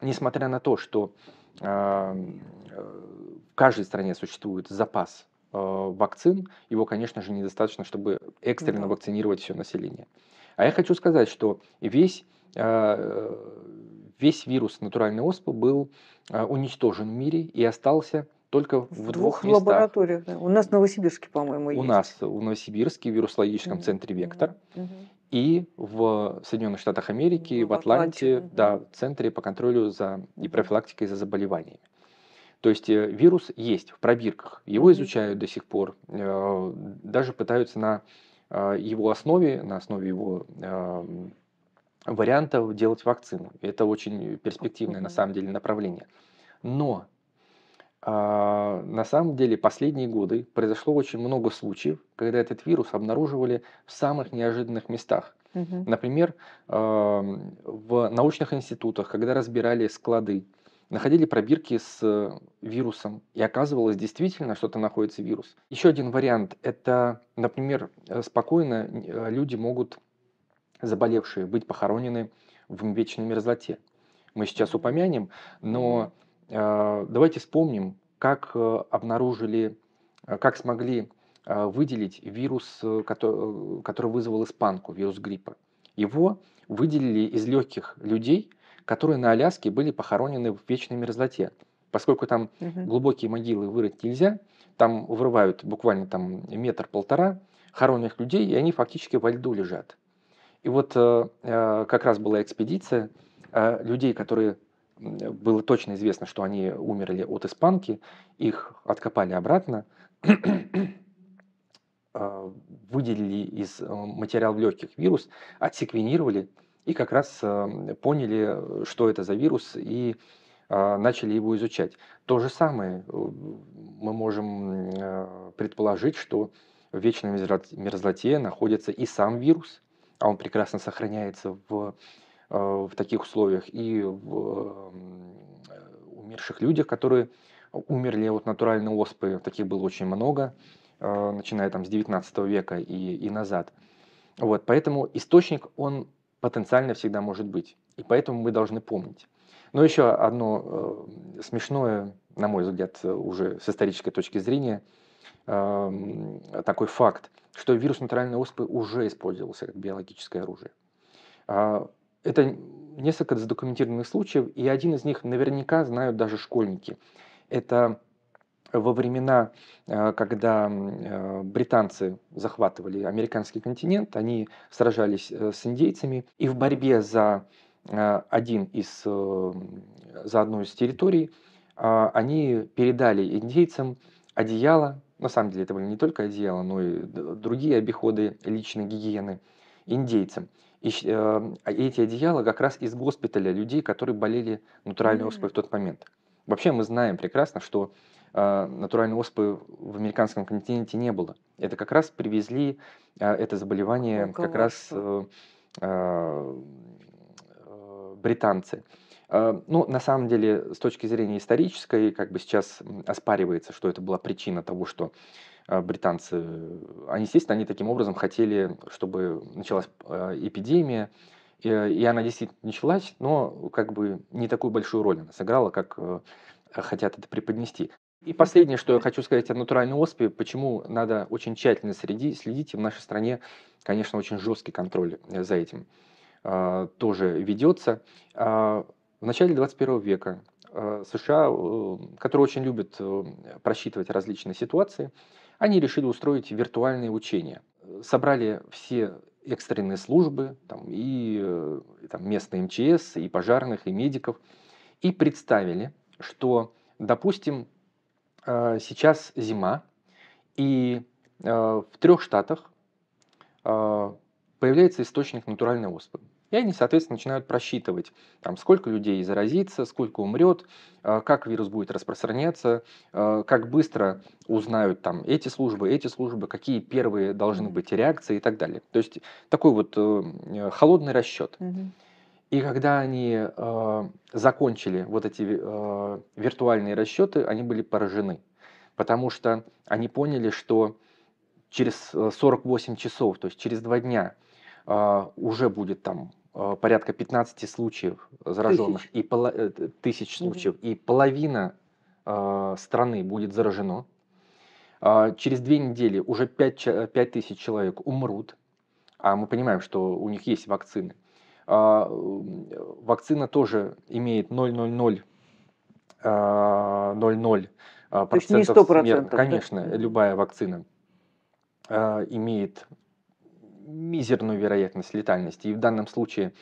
несмотря на то, что э, в каждой стране существует запас э, вакцин, его, конечно же, недостаточно, чтобы экстренно да. вакцинировать все население. А я хочу сказать, что весь э, весь вирус натуральной оспы был уничтожен в мире и остался только в, в двух, двух лабораториях. Да. У нас в Новосибирске, по-моему, есть. У нас в Новосибирске, в вирусологическом угу. центре «Вектор». Угу. И в Соединенных Штатах Америки, ну, в, в Атланте, Атланте, угу. да, в центре по контролю за и профилактикой за заболеваниями. То есть э, вирус есть в пробирках, его изучают до сих пор, э, даже пытаются на э, его основе, на основе его вариантов делать вакцину. Это очень перспективное на самом деле направление. Но а, на самом деле, последние годы произошло очень много случаев, когда этот вирус обнаруживали в самых неожиданных местах. Угу. Например, в научных институтах, когда разбирали склады, находили пробирки с э, вирусом, и оказывалось действительно, что там находится вирус. Еще один вариант – это, например, э, спокойно э, люди могут, заболевшие, быть похоронены в вечной мерзлоте. Мы сейчас упомянем, но а, давайте вспомним, как э, обнаружили, э, как смогли а, выделить вирус, э, который, который вызвал испанку, вирус гриппа. Его выделили из легких людей, которые на Аляске были похоронены в вечной мерзлоте. Поскольку там угу. глубокие могилы вырыть нельзя, там вырывают буквально там метр-полтора хоронных людей, и они фактически во льду лежат. И вот э, как раз была экспедиция э, людей, которые было точно известно, что они умерли от испанки, их откопали обратно, а, выделили из э, материала легких вирус, отсеквенировали и как раз э, поняли, что это за вирус, и а, начали его изучать. То же самое э, мы можем предположить, что в вечной мерзлоте находится и сам вирус, а он прекрасно сохраняется в Э, в таких условиях и в э, умерших людях, которые умерли от натуральной оспы. Таких было очень много, э, начиная там с 19 века и, и назад. Вот, поэтому источник, он потенциально всегда может быть. И поэтому мы должны помнить. Но еще одно э, смешное, на мой взгляд, уже с исторической точки зрения, э, такой факт, что вирус натуральной оспы уже использовался как биологическое оружие. А это несколько задокументированных случаев, и один из них наверняка знают даже школьники. Это во времена, э, когда э, британцы захватывали американский континент, они сражались э, с индейцами, и в борьбе за, один из, за одну из территорий а, они передали индейцам одеяло, на самом деле это были не только одеяло, но и другие обиходы личной гигиены индейцам. И эм, а эти одеяла как раз из госпиталя людей, которые болели натуральной mm-hmm. оспой в тот момент. Вообще мы знаем прекрасно, что э, натуральной оспы в американском континенте не было. Это как раз привезли э, это заболевание ну, как раз э, э, э, британцы. Э, ну, на самом деле, с точки зрения исторической, как бы сейчас оспаривается, что это была причина того, что а, британцы, они, естественно, они таким образом хотели, чтобы началась а, эпидемия, и она действительно началась, но как бы не такую большую роль она сыграла, как э, хотят это преподнести. И последнее, что я хочу сказать о натуральной оспе, почему надо очень тщательно следить, следить, и в нашей стране, конечно, очень жесткий контроль э, за этим а, тоже ведется. В начале 21 века э, США, которые очень любят просчитывать различные ситуации, они решили устроить виртуальные учения. Собрали все экстренные службы, там, и э, там, местные МЧС, и пожарных, и медиков, и представили, что, допустим, э, сейчас зима, и э, в трех штатах появляется источник натуральной оспы. И они, соответственно, начинают просчитывать, там, сколько людей заразится, сколько умрет, э, как вирус будет распространяться, э, как быстро узнают там эти службы, эти службы, какие первые должны быть реакции и так далее. То есть такой вот э, холодный расчет. И когда они э, закончили вот эти э, виртуальные расчеты, они были поражены, потому что они поняли, что через 48 часов, то есть через два дня, э, уже будет там Э, порядка 15 случаев зараженных тысяч. и поло, э, тысяч случаев, угу. и половина э, страны будет заражено. Э, через две недели уже 5, 5 э, тысяч человек умрут, а мы понимаем, что у них есть вакцины. Э, вакцина тоже имеет 0,00 0,0 процентов. То есть не 100%, смерт. Конечно, да? любая вакцина имеет мизерную вероятность летальности. И в данном случае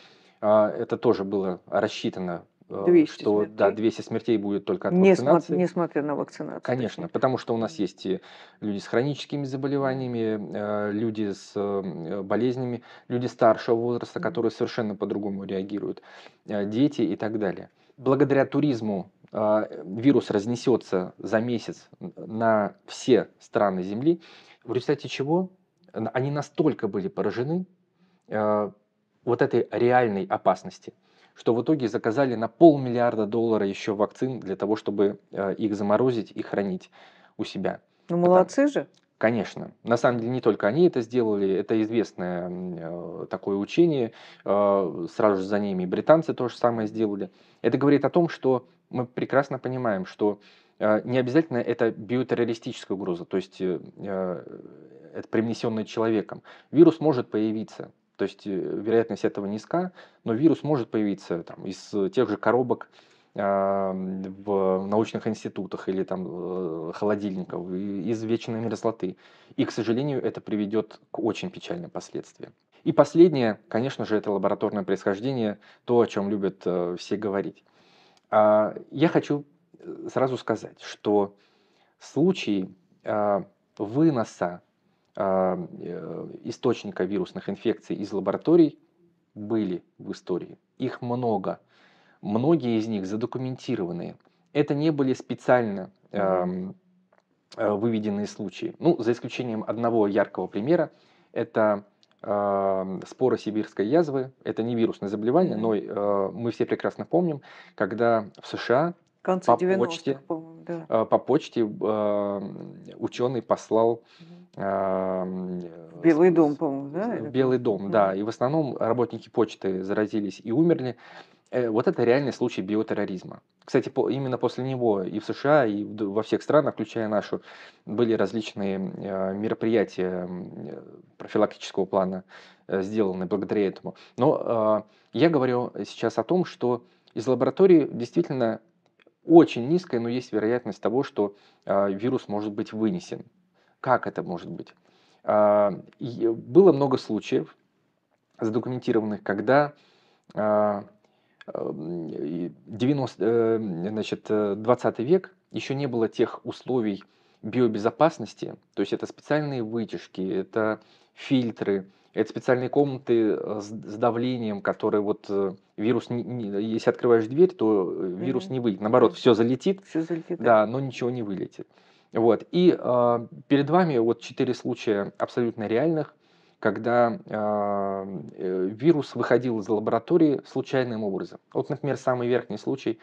а, это тоже было рассчитано 200 э, что смертей. да, 200 смертей будет только от не вакцинации. Смо- несмотря на вакцинацию. Конечно, точно. потому что у нас есть и люди с хроническими заболеваниями, э, люди с э, болезнями, люди старшего возраста, которые совершенно по-другому реагируют, дети и так далее. Благодаря туризму вирус разнесется за месяц на все страны Земли, в результате чего они настолько были поражены э, вот этой реальной опасности, что в итоге заказали на полмиллиарда долларов еще вакцин для того, чтобы э, их заморозить и хранить у себя. Ну, молодцы Потому... же. Конечно. На самом деле не только они это сделали, это известное э, такое учение, э, сразу же за ними британцы то же самое сделали. Это говорит о том, что мы прекрасно понимаем, что а, не обязательно это биотеррористическая угроза, то есть э, а, это привнесенное человеком. Вирус может появиться, то есть э, вероятность этого низка, но вирус может появиться там, из тех же коробок в научных институтах или там э, холодильников из вечной мерзлоты. И, к сожалению, это приведет к очень печальным последствиям. И последнее, конечно же, это лабораторное происхождение, то, о чем любят все говорить. А, я хочу сразу сказать, что случаи а, выноса а, э, источника вирусных инфекций из лабораторий были в истории. Их много. Многие из них задокументированные. Это не были специально э, выведенные случаи. Ну, за исключением одного яркого примера. Это э, спора сибирской язвы. Это не вирусное заболевание, но э, мы все прекрасно помним, когда в США конце по 90-х, почте, да. Э, по почте э, ученый послал эм, Белый дом, по-моему, да? Э, Белый дом, да. И в основном работники почты заразились и умерли. Вот это реальный случай биотерроризма. Кстати, по, именно после него и в США, и в, во всех странах, включая нашу, были различные э, мероприятия профилактического плана э, сделаны благодаря этому. Но э, я говорю сейчас о том, что из лаборатории действительно очень низкая, но есть вероятность того, что э, вирус может быть вынесен. Как это может быть? Э, было много случаев задокументированных, когда а, э, 90, значит, 20 э, век еще не было тех условий биобезопасности, то есть это специальные вытяжки, это фильтры, это специальные комнаты э, с давлением, которые вот э, вирус, если открываешь дверь, то э, вирус mm-hmm. не выйдет. Наоборот, все залетит, все залетит да, но ничего не вылетит. Вот. И э, перед вами вот четыре случая абсолютно реальных, когда а, э, вирус выходил из лаборатории случайным образом. Вот, например, самый верхний случай.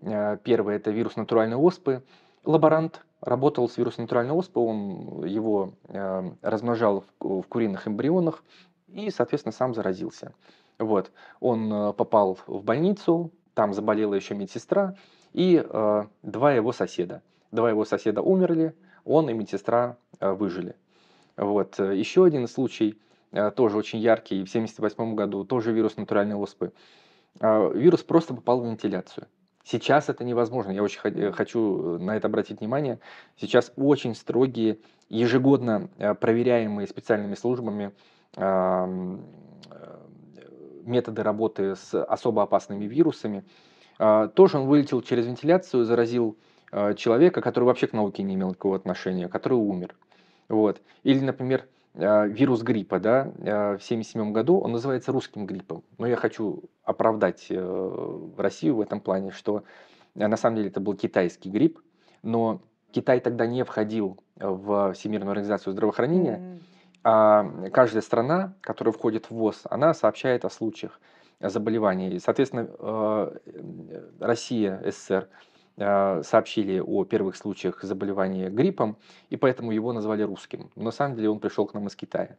Э, первый – это вирус натуральной оспы. Лаборант работал с вирусом натуральной оспы, он его э, размножал в, в куриных эмбрионах и, соответственно, сам заразился. Вот. Он э, попал в больницу, там заболела еще медсестра и э, два его соседа. Два его соседа умерли, он и медсестра э, выжили. Вот. Еще один случай, э, тоже очень яркий, в 1978 году, тоже вирус натуральной оспы. Э, вирус просто попал в вентиляцию. Сейчас это невозможно. Я очень хочу э, на это обратить внимание. Сейчас очень строгие, ежегодно э, проверяемые специальными службами э, методы работы с особо опасными вирусами. А, тоже он вылетел через вентиляцию, заразил человека, который вообще к науке не имел никакого отношения, который умер. Вот. Или, например, а, вирус гриппа, да, а, в 1977 году, он называется русским гриппом. Но я хочу оправдать э, Россию в этом плане, что э, на самом деле это был китайский грипп, но Китай тогда не входил в Всемирную организацию здравоохранения, а каждая страна, которая входит в ВОЗ, она сообщает о случаях заболеваний. И, соответственно, э, Россия, СССР, а, сообщили о первых случаях заболевания гриппом, и поэтому его назвали русским. на самом деле он пришел к нам из Китая.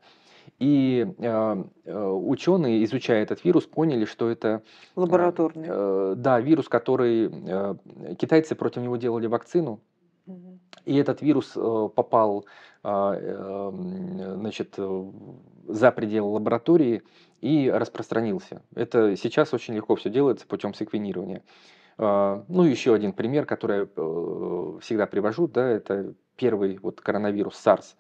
И э, ученые, изучая этот вирус, поняли, что это... Лабораторный. Э, да, вирус, который... Э, китайцы против него делали вакцину, и этот вирус э, попал э, значит, за пределы лаборатории и распространился. Это сейчас очень легко все делается путем секвенирования. А, ну, еще один пример, который я э, всегда привожу, да, это первый вот коронавирус SARS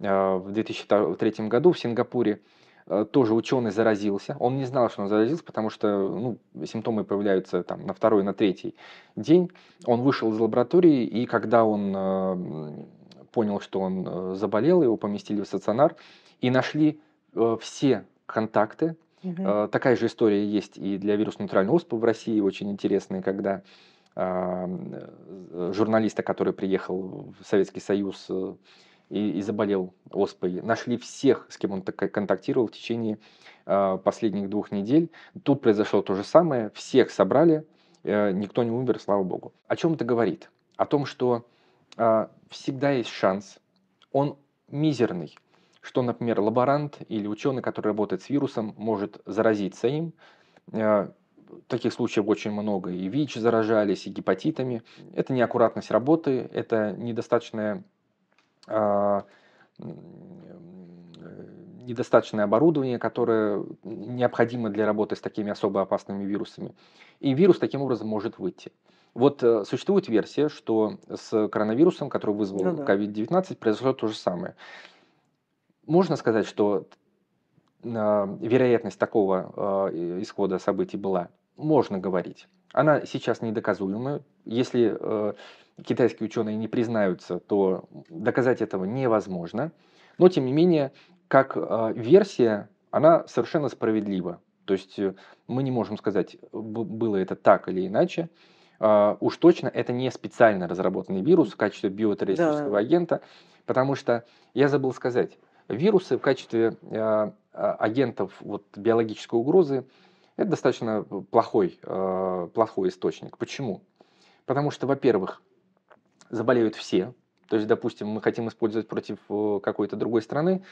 а, в 2003 году в Сингапуре а, тоже ученый заразился. Он не знал, что он заразился, потому что ну, симптомы появляются там, на второй, на третий день. Он вышел из лаборатории, и когда он э, понял, что он э, заболел, его поместили в стационар, и нашли э, все контакты Угу. Такая же история есть и для вирус-нейтрального оспы в России, очень интересная, когда э, журналиста, который приехал в Советский Союз э, и, и заболел оспой, нашли всех, с кем он контактировал в течение последних двух недель. Тут произошло то же самое, всех собрали, никто не умер, слава богу. О чем это говорит? О том, что всегда есть шанс, он мизерный, что, например, лаборант или ученый, который работает с вирусом, может заразиться им. Э, таких случаев очень много. И ВИЧ заражались, и гепатитами. Это неаккуратность работы, это недостаточное, э, недостаточное оборудование, которое необходимо для работы с такими особо опасными вирусами. И вирус таким образом может выйти. Вот э, существует версия, что с коронавирусом, который вызвал ну, да. COVID-19, произошло то же самое можно сказать, что а, вероятность такого а, исхода событий была? Можно говорить. Она сейчас недоказуема. Если а, китайские ученые не признаются, то доказать этого невозможно. Но, тем не менее, как версия, она совершенно справедлива. То есть э, мы не можем сказать, было это так или иначе. Уж точно это не специально разработанный вирус в качестве биотеррористического да. агента, потому что я забыл сказать, вирусы в качестве э, а, агентов вот, биологической угрозы, это достаточно плохой, э, плохой источник. Почему? Потому что, во-первых, заболеют все. То есть, допустим, мы хотим использовать против э, какой-то другой страны,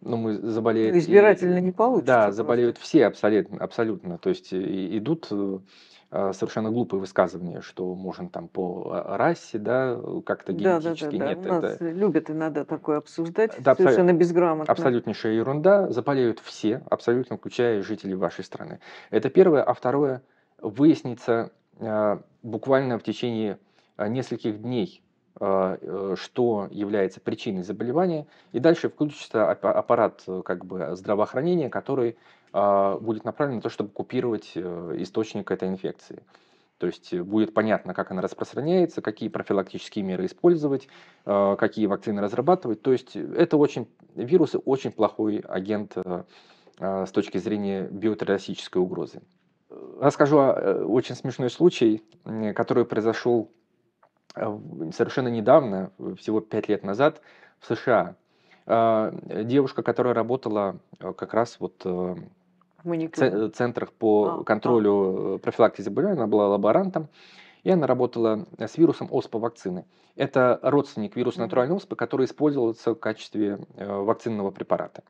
но мы заболеют... Избирательно и, не получится. Да, просто. заболеют все абсолютно. абсолютно. То есть идут Э, совершенно глупые высказывания, что можно там по э, расе, да, э, как-то генетически да, да, да, нет. Да. Нас это... любят иногда такое обсуждать, да, совершенно абсол... безграмотно. Абсолютнейшая ерунда, заболеют все, абсолютно включая жителей вашей страны. Это первое. А второе, выяснится буквально в течение нескольких дней, что является причиной заболевания, и дальше включится аппарат как бы, здравоохранения, который а, будет направлен на то, чтобы купировать э, источник этой инфекции. То есть э, будет понятно, как она распространяется, какие профилактические меры использовать, а, какие вакцины разрабатывать. То есть это очень, вирусы очень плохой агент э, а, с точки зрения биотеррористической угрозы. Расскажу о очень смешной случай, который произошел совершенно недавно, всего пять лет назад, в США. Девушка, которая работала как раз вот Маникюр. Э, центрах по а, а. контролю а. Э, профилактики заболеваний. Она была лаборантом. И она работала э, с вирусом оспа вакцины. Это родственник вируса натуральной оспы, который использовался в качестве вакцинного препарата.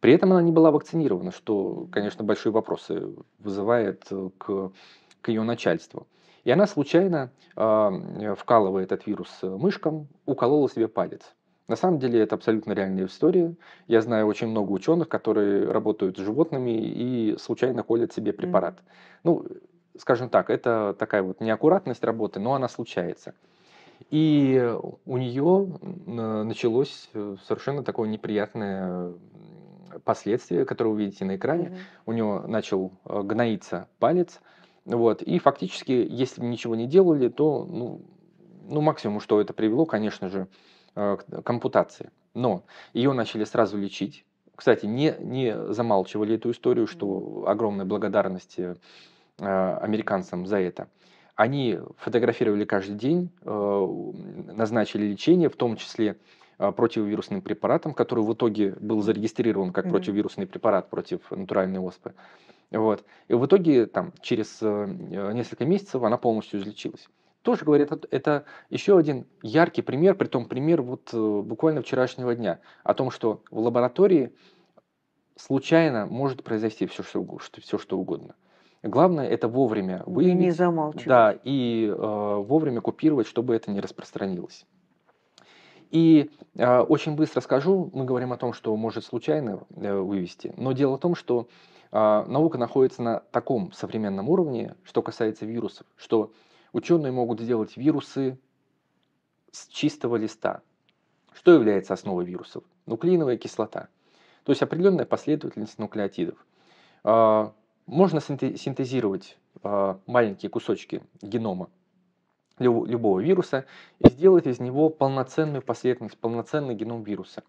При этом она не была вакцинирована, что, конечно, большие вопросы вызывает к, к ее начальству. И она случайно э, вкалывая этот вирус мышкам, уколола себе палец. На самом деле это абсолютно реальная история. Я знаю очень много ученых, которые работают с животными и случайно колят себе препарат. Mm. Ну, скажем так, это такая вот неаккуратность работы, но она случается. И у нее э, началось э, совершенно такое неприятное последствие, которое вы видите на экране. Mm-hmm. У нее начал э, гноиться палец. Вот. И фактически, если бы ничего не делали, то ну, ну, максимум, что это привело, конечно же, Э, компутации. Но ее начали сразу лечить. Кстати, не, не замалчивали эту историю, что огромная благодарность э, американцам за это. Они фотографировали каждый день, э, назначили лечение, в том числе противовирусным препаратом, который в итоге был зарегистрирован как mm-hmm. противовирусный препарат против натуральной оспы. Вот. И в итоге там, через несколько месяцев она полностью излечилась тоже говорит, это еще один яркий пример, при том пример вот э, буквально вчерашнего дня, о том, что в лаборатории случайно может произойти все, что, все, что угодно. Главное это вовремя выявить. И не замалчивать. Да, и э, вовремя купировать, чтобы это не распространилось. И э, очень быстро скажу, мы говорим о том, что может случайно э, вывести, но дело в том, что э, наука находится на таком современном уровне, что касается вирусов, что Ученые могут сделать вирусы с чистого листа. Что является основой вирусов? Нуклеиновая кислота. То есть определенная последовательность нуклеотидов. А, можно синтезировать а, маленькие кусочки генома любого вируса и сделать из него полноценную последовательность, полноценный геном вируса.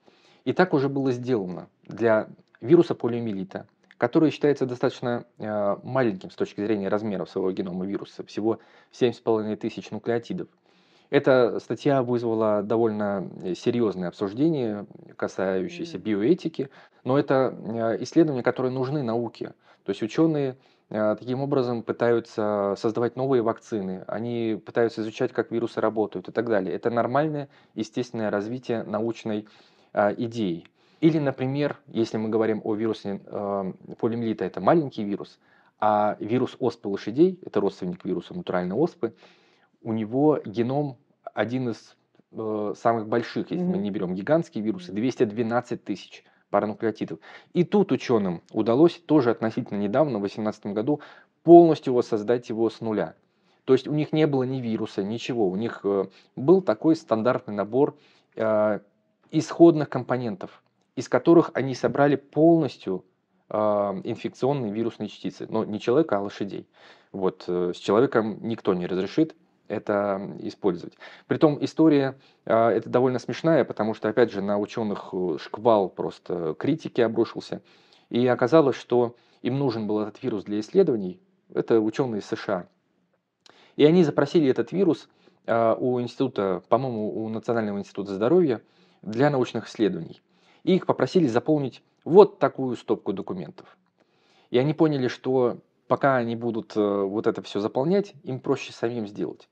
И так уже было сделано для вируса полиомиелита – который считается достаточно а, маленьким с точки зрения размеров своего генома вируса, всего 7,5 тысяч нуклеотидов. Эта статья вызвала довольно э, серьезные обсуждения, касающиеся биоэтики, но это а, исследования, которые нужны науке. То есть ученые а, таким образом пытаются создавать новые вакцины, они пытаются изучать, как вирусы работают и так далее. Это нормальное, естественное развитие научной идеи. Или, например, если мы говорим о вирусе э, эм, полиомиелита, это маленький вирус, а вирус оспы лошадей, это родственник вируса натуральной оспы, у него геном один из э, самых больших, если mm-hmm. мы не берем гигантские вирусы, 212 тысяч парануклеотидов. И тут ученым удалось тоже относительно недавно, в 2018 году, полностью воссоздать его с нуля. То есть у них не было ни вируса, ничего. У них э, был такой стандартный набор э, исходных компонентов из которых они собрали полностью а, инфекционные вирусные частицы. Но не человека, а лошадей. Вот, э, с человеком никто не разрешит это использовать. Притом история э, а, это довольно смешная, потому что, опять же, на ученых э, шквал просто критики обрушился. И оказалось, что им нужен был этот вирус для исследований. Это ученые США. И они запросили этот вирус э, у института, по-моему, у Национального института здоровья для научных исследований и их попросили заполнить вот такую стопку документов. И они поняли, что пока они будут э, вот это все заполнять, им проще самим сделать.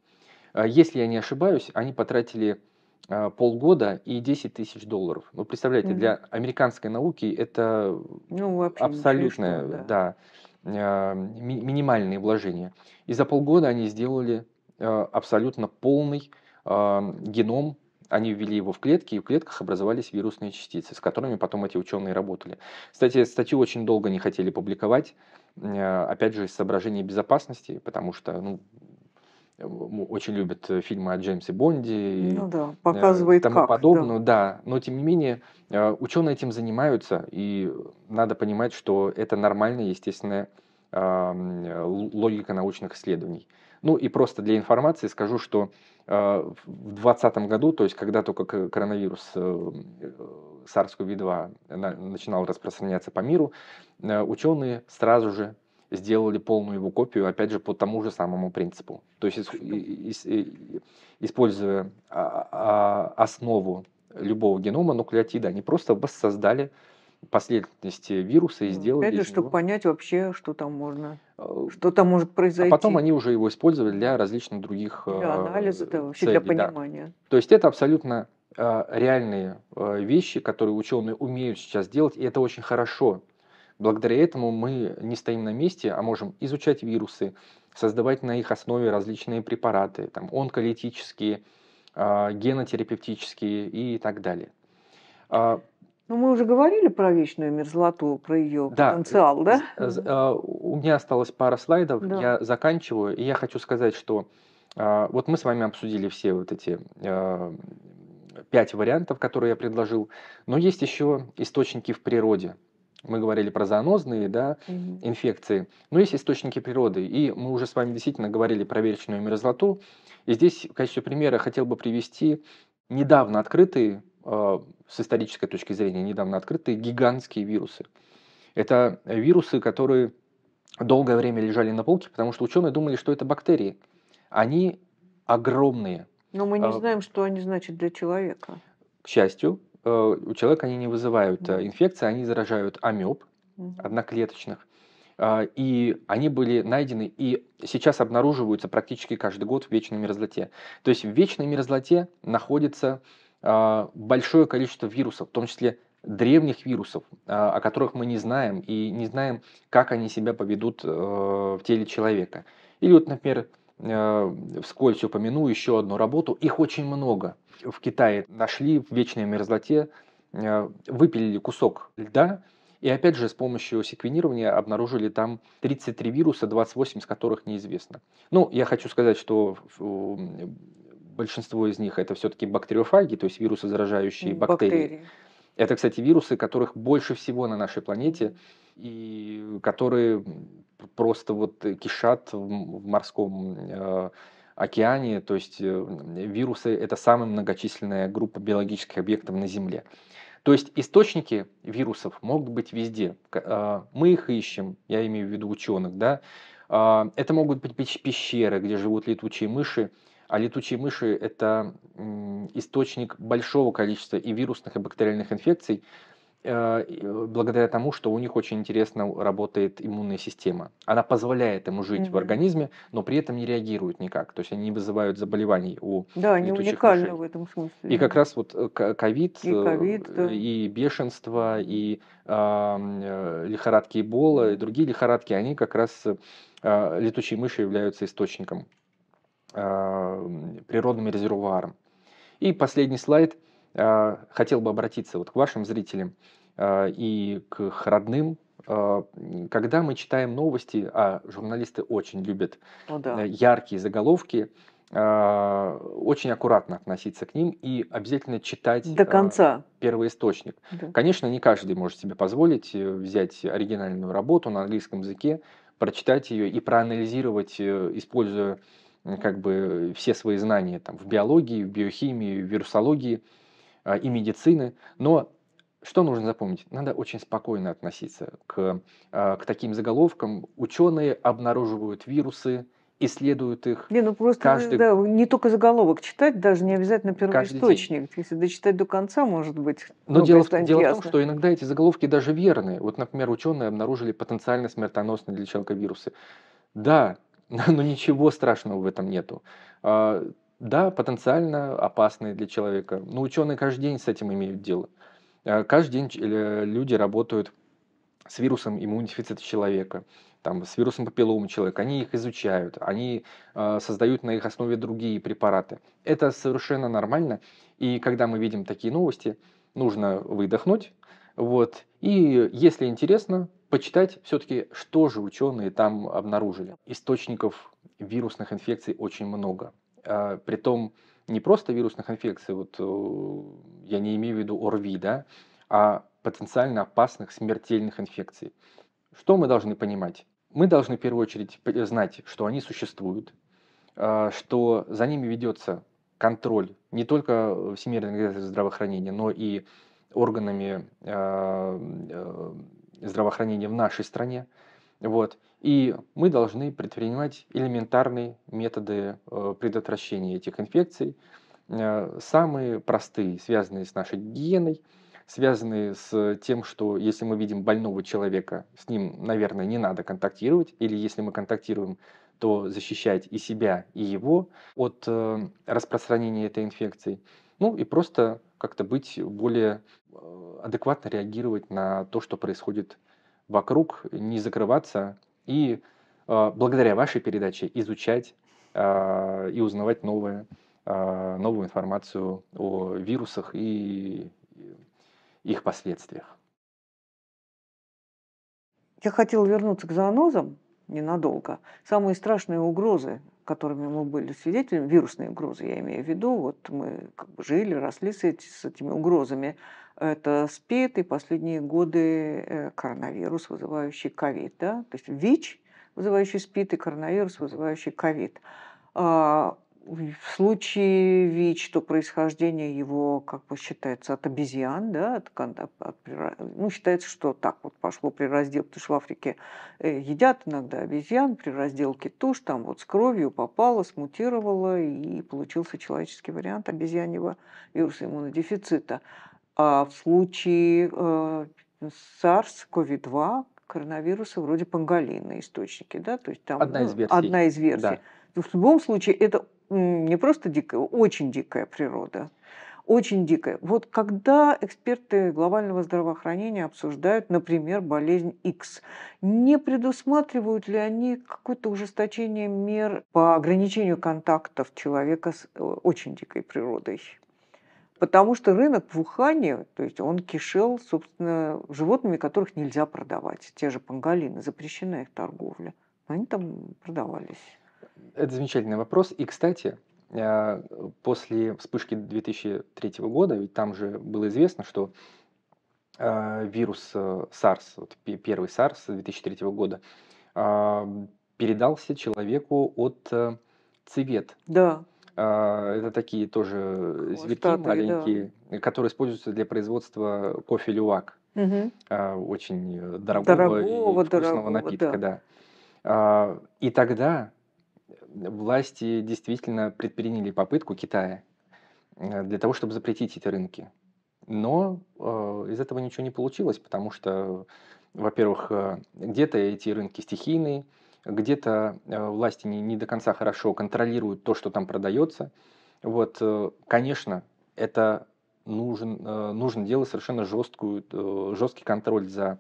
А если я не ошибаюсь, они потратили э, полгода и 10 тысяч долларов. Вы ну, представляете, угу. для американской науки это ну, абсолютное, да. Да, э, ми- минимальные вложения. И за полгода они сделали абсолютно полный геном они ввели его в клетки, и в клетках образовались вирусные частицы, с которыми потом эти ученые работали. Кстати, статью очень долго не хотели публиковать, э, опять же, из соображений безопасности, потому что ну, очень любят фильмы о Джеймсе Бонде и ну, да, э, показывает тому как, подобное, да. да. Но тем не менее э, ученые этим занимаются, и надо понимать, что это нормальная естественная логика научных исследований. Ну и просто для информации скажу, что э, в 2020 году, то есть когда только коронавирус э, э, SARS-CoV-2 начинал распространяться по миру, ученые сразу же сделали полную его копию, опять же, по тому же самому принципу. То есть, используя а, а, основу любого генома нуклеотида, они просто воссоздали последовательности вируса и сделали. Опять же, него. понять вообще, что там можно, э, что там может произойти. А потом они уже его использовали для различных других Для э, анализа, да, вообще для понимания. Да. То есть это абсолютно э, реальные вещи, которые ученые умеют сейчас делать, и это очень хорошо. Благодаря этому мы не стоим на месте, а можем изучать вирусы, создавать на их основе различные препараты, там, онколитические, генотерапевтические и так далее. А ну, мы уже говорили про вечную мерзлоту, про ее да. Э, потенциал, да? А, у меня осталось пара слайдов, да. я заканчиваю, и я хочу сказать, что а, вот мы с вами обсудили все вот эти а, пять вариантов, которые я предложил, но есть еще источники в природе. Мы говорили про занозные да, угу. инфекции, но есть источники природы. И мы уже с вами действительно говорили про вечную мерзлоту. И здесь в качестве примера хотел бы привести недавно открытые а, с исторической точки зрения недавно открытые гигантские вирусы. Это вирусы, которые долгое время лежали на полке, потому что ученые думали, что это бактерии. Они огромные. Но мы не а, знаем, что они значат для человека. К счастью, э, у человека они не вызывают э, инфекции, они заражают амеб одноклеточных. А, и они были найдены и сейчас обнаруживаются практически каждый год в вечной мерзлоте. То есть в вечной мерзлоте находится а, большое количество вирусов, в том числе древних вирусов, а, о которых мы не знаем, и не знаем, как они себя поведут э, в теле человека. Или вот, например, э, вскользь упомяну еще одну работу, их очень много. В Китае нашли в вечной мерзлоте, э, выпилили кусок льда, и опять же, с помощью секвенирования обнаружили там 33 вируса, 28 из которых неизвестно. Ну, я хочу сказать, что большинство из них это все-таки бактериофаги, то есть вирусы, заражающие бактерии. бактерии. Это, кстати, вирусы, которых больше всего на нашей планете, и которые просто вот кишат в морском э, океане. То есть э, вирусы – это самая многочисленная группа биологических объектов на Земле. То есть источники вирусов могут быть везде. А, мы их ищем, я имею в виду ученых, да. А, это могут быть пещеры, где живут летучие мыши, а летучие мыши – это источник большого количества и вирусных, и бактериальных инфекций, э, э, благодаря тому, что у них очень интересно работает иммунная система. Она позволяет ему жить mm-hmm. в организме, но при этом не реагирует никак. То есть они не вызывают заболеваний у Да, они уникальны мышей. в этом смысле. И как раз вот э, ковид, и, COVID, да. и бешенство, и э, лихорадки Эбола, и другие лихорадки, они как раз э, летучие мыши являются источником Э, природным резервуаром. И последний слайд. Э, хотел бы обратиться вот к вашим зрителям э, и к их родным. Когда мы читаем новости, а журналисты очень любят О, да. яркие заголовки, очень аккуратно относиться к ним и обязательно читать до конца первоисточник. Да. Конечно, не каждый может себе позволить взять оригинальную работу на английском языке, прочитать ее и проанализировать, используя как бы э, все свои знания там, в биологии, в биохимии, в вирусологии э, и медицины. Но что нужно запомнить? Надо очень спокойно относиться к, э, к таким заголовкам. Ученые обнаруживают вирусы, исследуют их. Не, ну просто каждый... да, не только заголовок читать, даже не обязательно первоисточник. Если дочитать до конца, может быть. Но дело, в, дело в том, что иногда эти заголовки даже верные. Вот, например, ученые обнаружили потенциально смертоносные для человека вирусы. Да, но ничего страшного в этом нету. А, да, потенциально опасные для человека, но ну, ученые каждый день с этим имеют дело. А, каждый день э, люди работают с вирусом иммунодефицита человека, там, с вирусом папиллома человека, они их изучают, они а, создают на их основе другие препараты. Это совершенно нормально, и когда мы видим такие новости, нужно выдохнуть, вот, и если интересно, почитать все-таки, что же ученые там обнаружили. Источников вирусных инфекций очень много. А, притом не просто вирусных инфекций, вот э, я не имею в виду ОРВИ, да, а потенциально опасных смертельных инфекций. Что мы должны понимать? Мы должны в первую очередь знать, что они существуют, а, что за ними ведется контроль не только э, Всемирной организации здравоохранения, но и органами а, э, здравоохранения в нашей стране. Вот. И мы должны предпринимать элементарные методы э, предотвращения этих инфекций, э, самые простые, связанные с нашей гигиеной, связанные с тем, что если мы видим больного человека, с ним, наверное, не надо контактировать, или если мы контактируем, то защищать и себя, и его от э, распространения этой инфекции – ну и просто как-то быть более э, адекватно реагировать на то, что происходит вокруг, не закрываться и э, благодаря вашей передаче изучать э, и узнавать новое, новую информацию о вирусах и их последствиях. Я хотела вернуться к занозам ненадолго. Самые страшные угрозы которыми мы были свидетелями, вирусные угрозы я имею в виду, вот мы как бы жили, росли с, эти, с этими угрозами, это СПИД и последние годы э, коронавирус, вызывающий ковид, да? то есть ВИЧ, вызывающий СПИД, и коронавирус, вызывающий ковид. А, в случае ВИЧ, то происхождение его как бы считается от обезьян, да, от, от, от, ну, считается, что так вот пошло при разделке потому что в Африке э, едят иногда обезьян, при разделке туш, там вот с кровью попало, смутировало, и получился человеческий вариант обезьяньего вируса иммунодефицита. А в случае э, SARS-CoV-2 коронавируса вроде панголина источники, да, то есть там одна из э, версий. Одна из версий. Да. В любом случае это не просто дикая, очень дикая природа. Очень дикая. Вот когда эксперты глобального здравоохранения обсуждают, например, болезнь X, не предусматривают ли они какое-то ужесточение мер по ограничению контактов человека с э, очень дикой природой? Потому что рынок в Ухане, то есть он кишел, собственно, животными, которых нельзя продавать. Те же панголины, запрещена их торговля. но Они там продавались. Это замечательный вопрос. И, кстати, а, после вспышки 2003 года, ведь там же было известно, что а, вирус э, SARS, вот первый SARS 2003 года, а, передался человеку от э, цвет. Да. Это такие тоже зверьки маленькие, да. которые используются для производства кофе лювак. Угу. Очень дорогого, э, дорогого и вкусного дорогого, напитка, да. да. И тогда власти действительно предприняли попытку Китая э, для того, чтобы запретить эти рынки. Но э, из этого ничего не получилось, потому что, во-первых, э, где-то эти рынки стихийные, где-то э, власти не, не до конца хорошо контролируют то, что там продается. Вот, э, конечно, это нужен, э, нужно делать совершенно жесткую, э, жесткий контроль за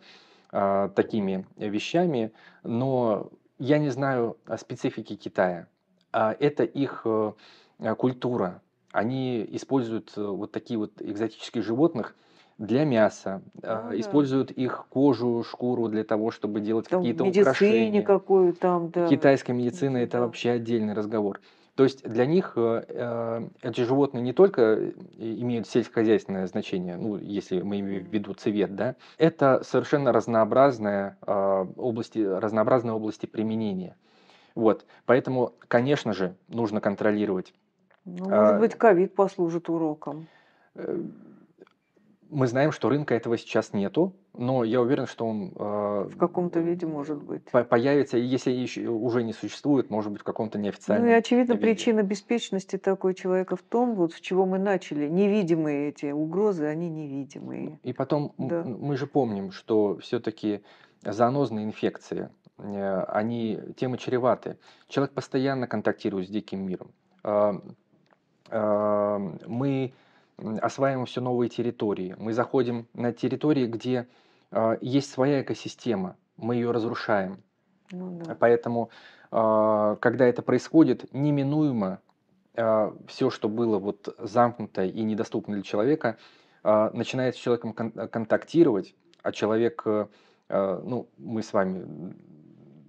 э, такими вещами, но я не знаю а, специфики Китая. А, это их э, а, культура. Они используют э, вот такие вот экзотические животных для мяса, а, используют да. их кожу, шкуру для того, чтобы делать какие-то украшения. какую там, да. Китайская медицина – это вообще отдельный разговор. То есть для них э, э, эти животные не только имеют сельскохозяйственное значение, ну, если мы имеем в виду цвет, да, это совершенно разнообразные э, области, разнообразные области применения. Вот. Поэтому, конечно же, нужно контролировать. Ну, может а быть, ковид послужит уроком. Мы знаем, что рынка этого сейчас нету, но я уверен, что он... Э, в каком-то виде, может быть. Появится, если еще, уже не существует, может быть, в каком-то ну неофициальном Ну и, очевидно, виде. причина беспечности такого человека в том, вот с чего мы начали. Невидимые эти угрозы, они невидимые. И потом, да. мы же помним, что все-таки занозные инфекции, э, они темы чреваты. Человек постоянно контактирует с диким миром. Э, э, мы осваиваем все новые территории. Мы заходим на территории, где э, есть своя экосистема, мы ее разрушаем. Ну, да. Поэтому, э, когда это происходит, неминуемо э, а, все, что было вот замкнуто и недоступно для человека, э, начинает с человеком кон- контактировать, а человек, э, ну, мы с вами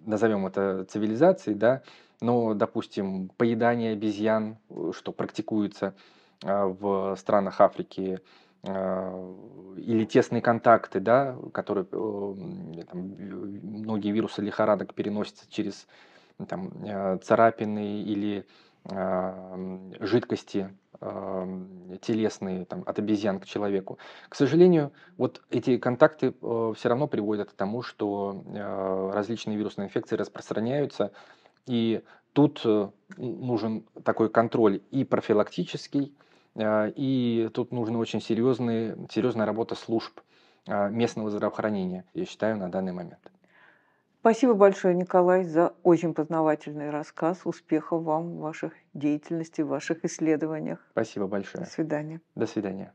назовем это цивилизацией, да, но, допустим, поедание обезьян, э, что практикуется, э, а, в странах Африки а, или тесные контакты, да, которые там, многие вирусы лихорадок переносятся через там, а, царапины или жидкости телесные там, от обезьян к человеку. К сожалению, вот эти контакты все равно приводят к тому, что различные вирусные инфекции распространяются, и тут э, нужен такой контроль и профилактический, Э, и тут нужна очень серьезная, серьезная работа служб э, местного здравоохранения, я считаю, на данный момент. Спасибо большое, Николай, за очень познавательный рассказ. Успехов вам в ваших деятельности, в ваших исследованиях. Спасибо большое. До свидания. До свидания.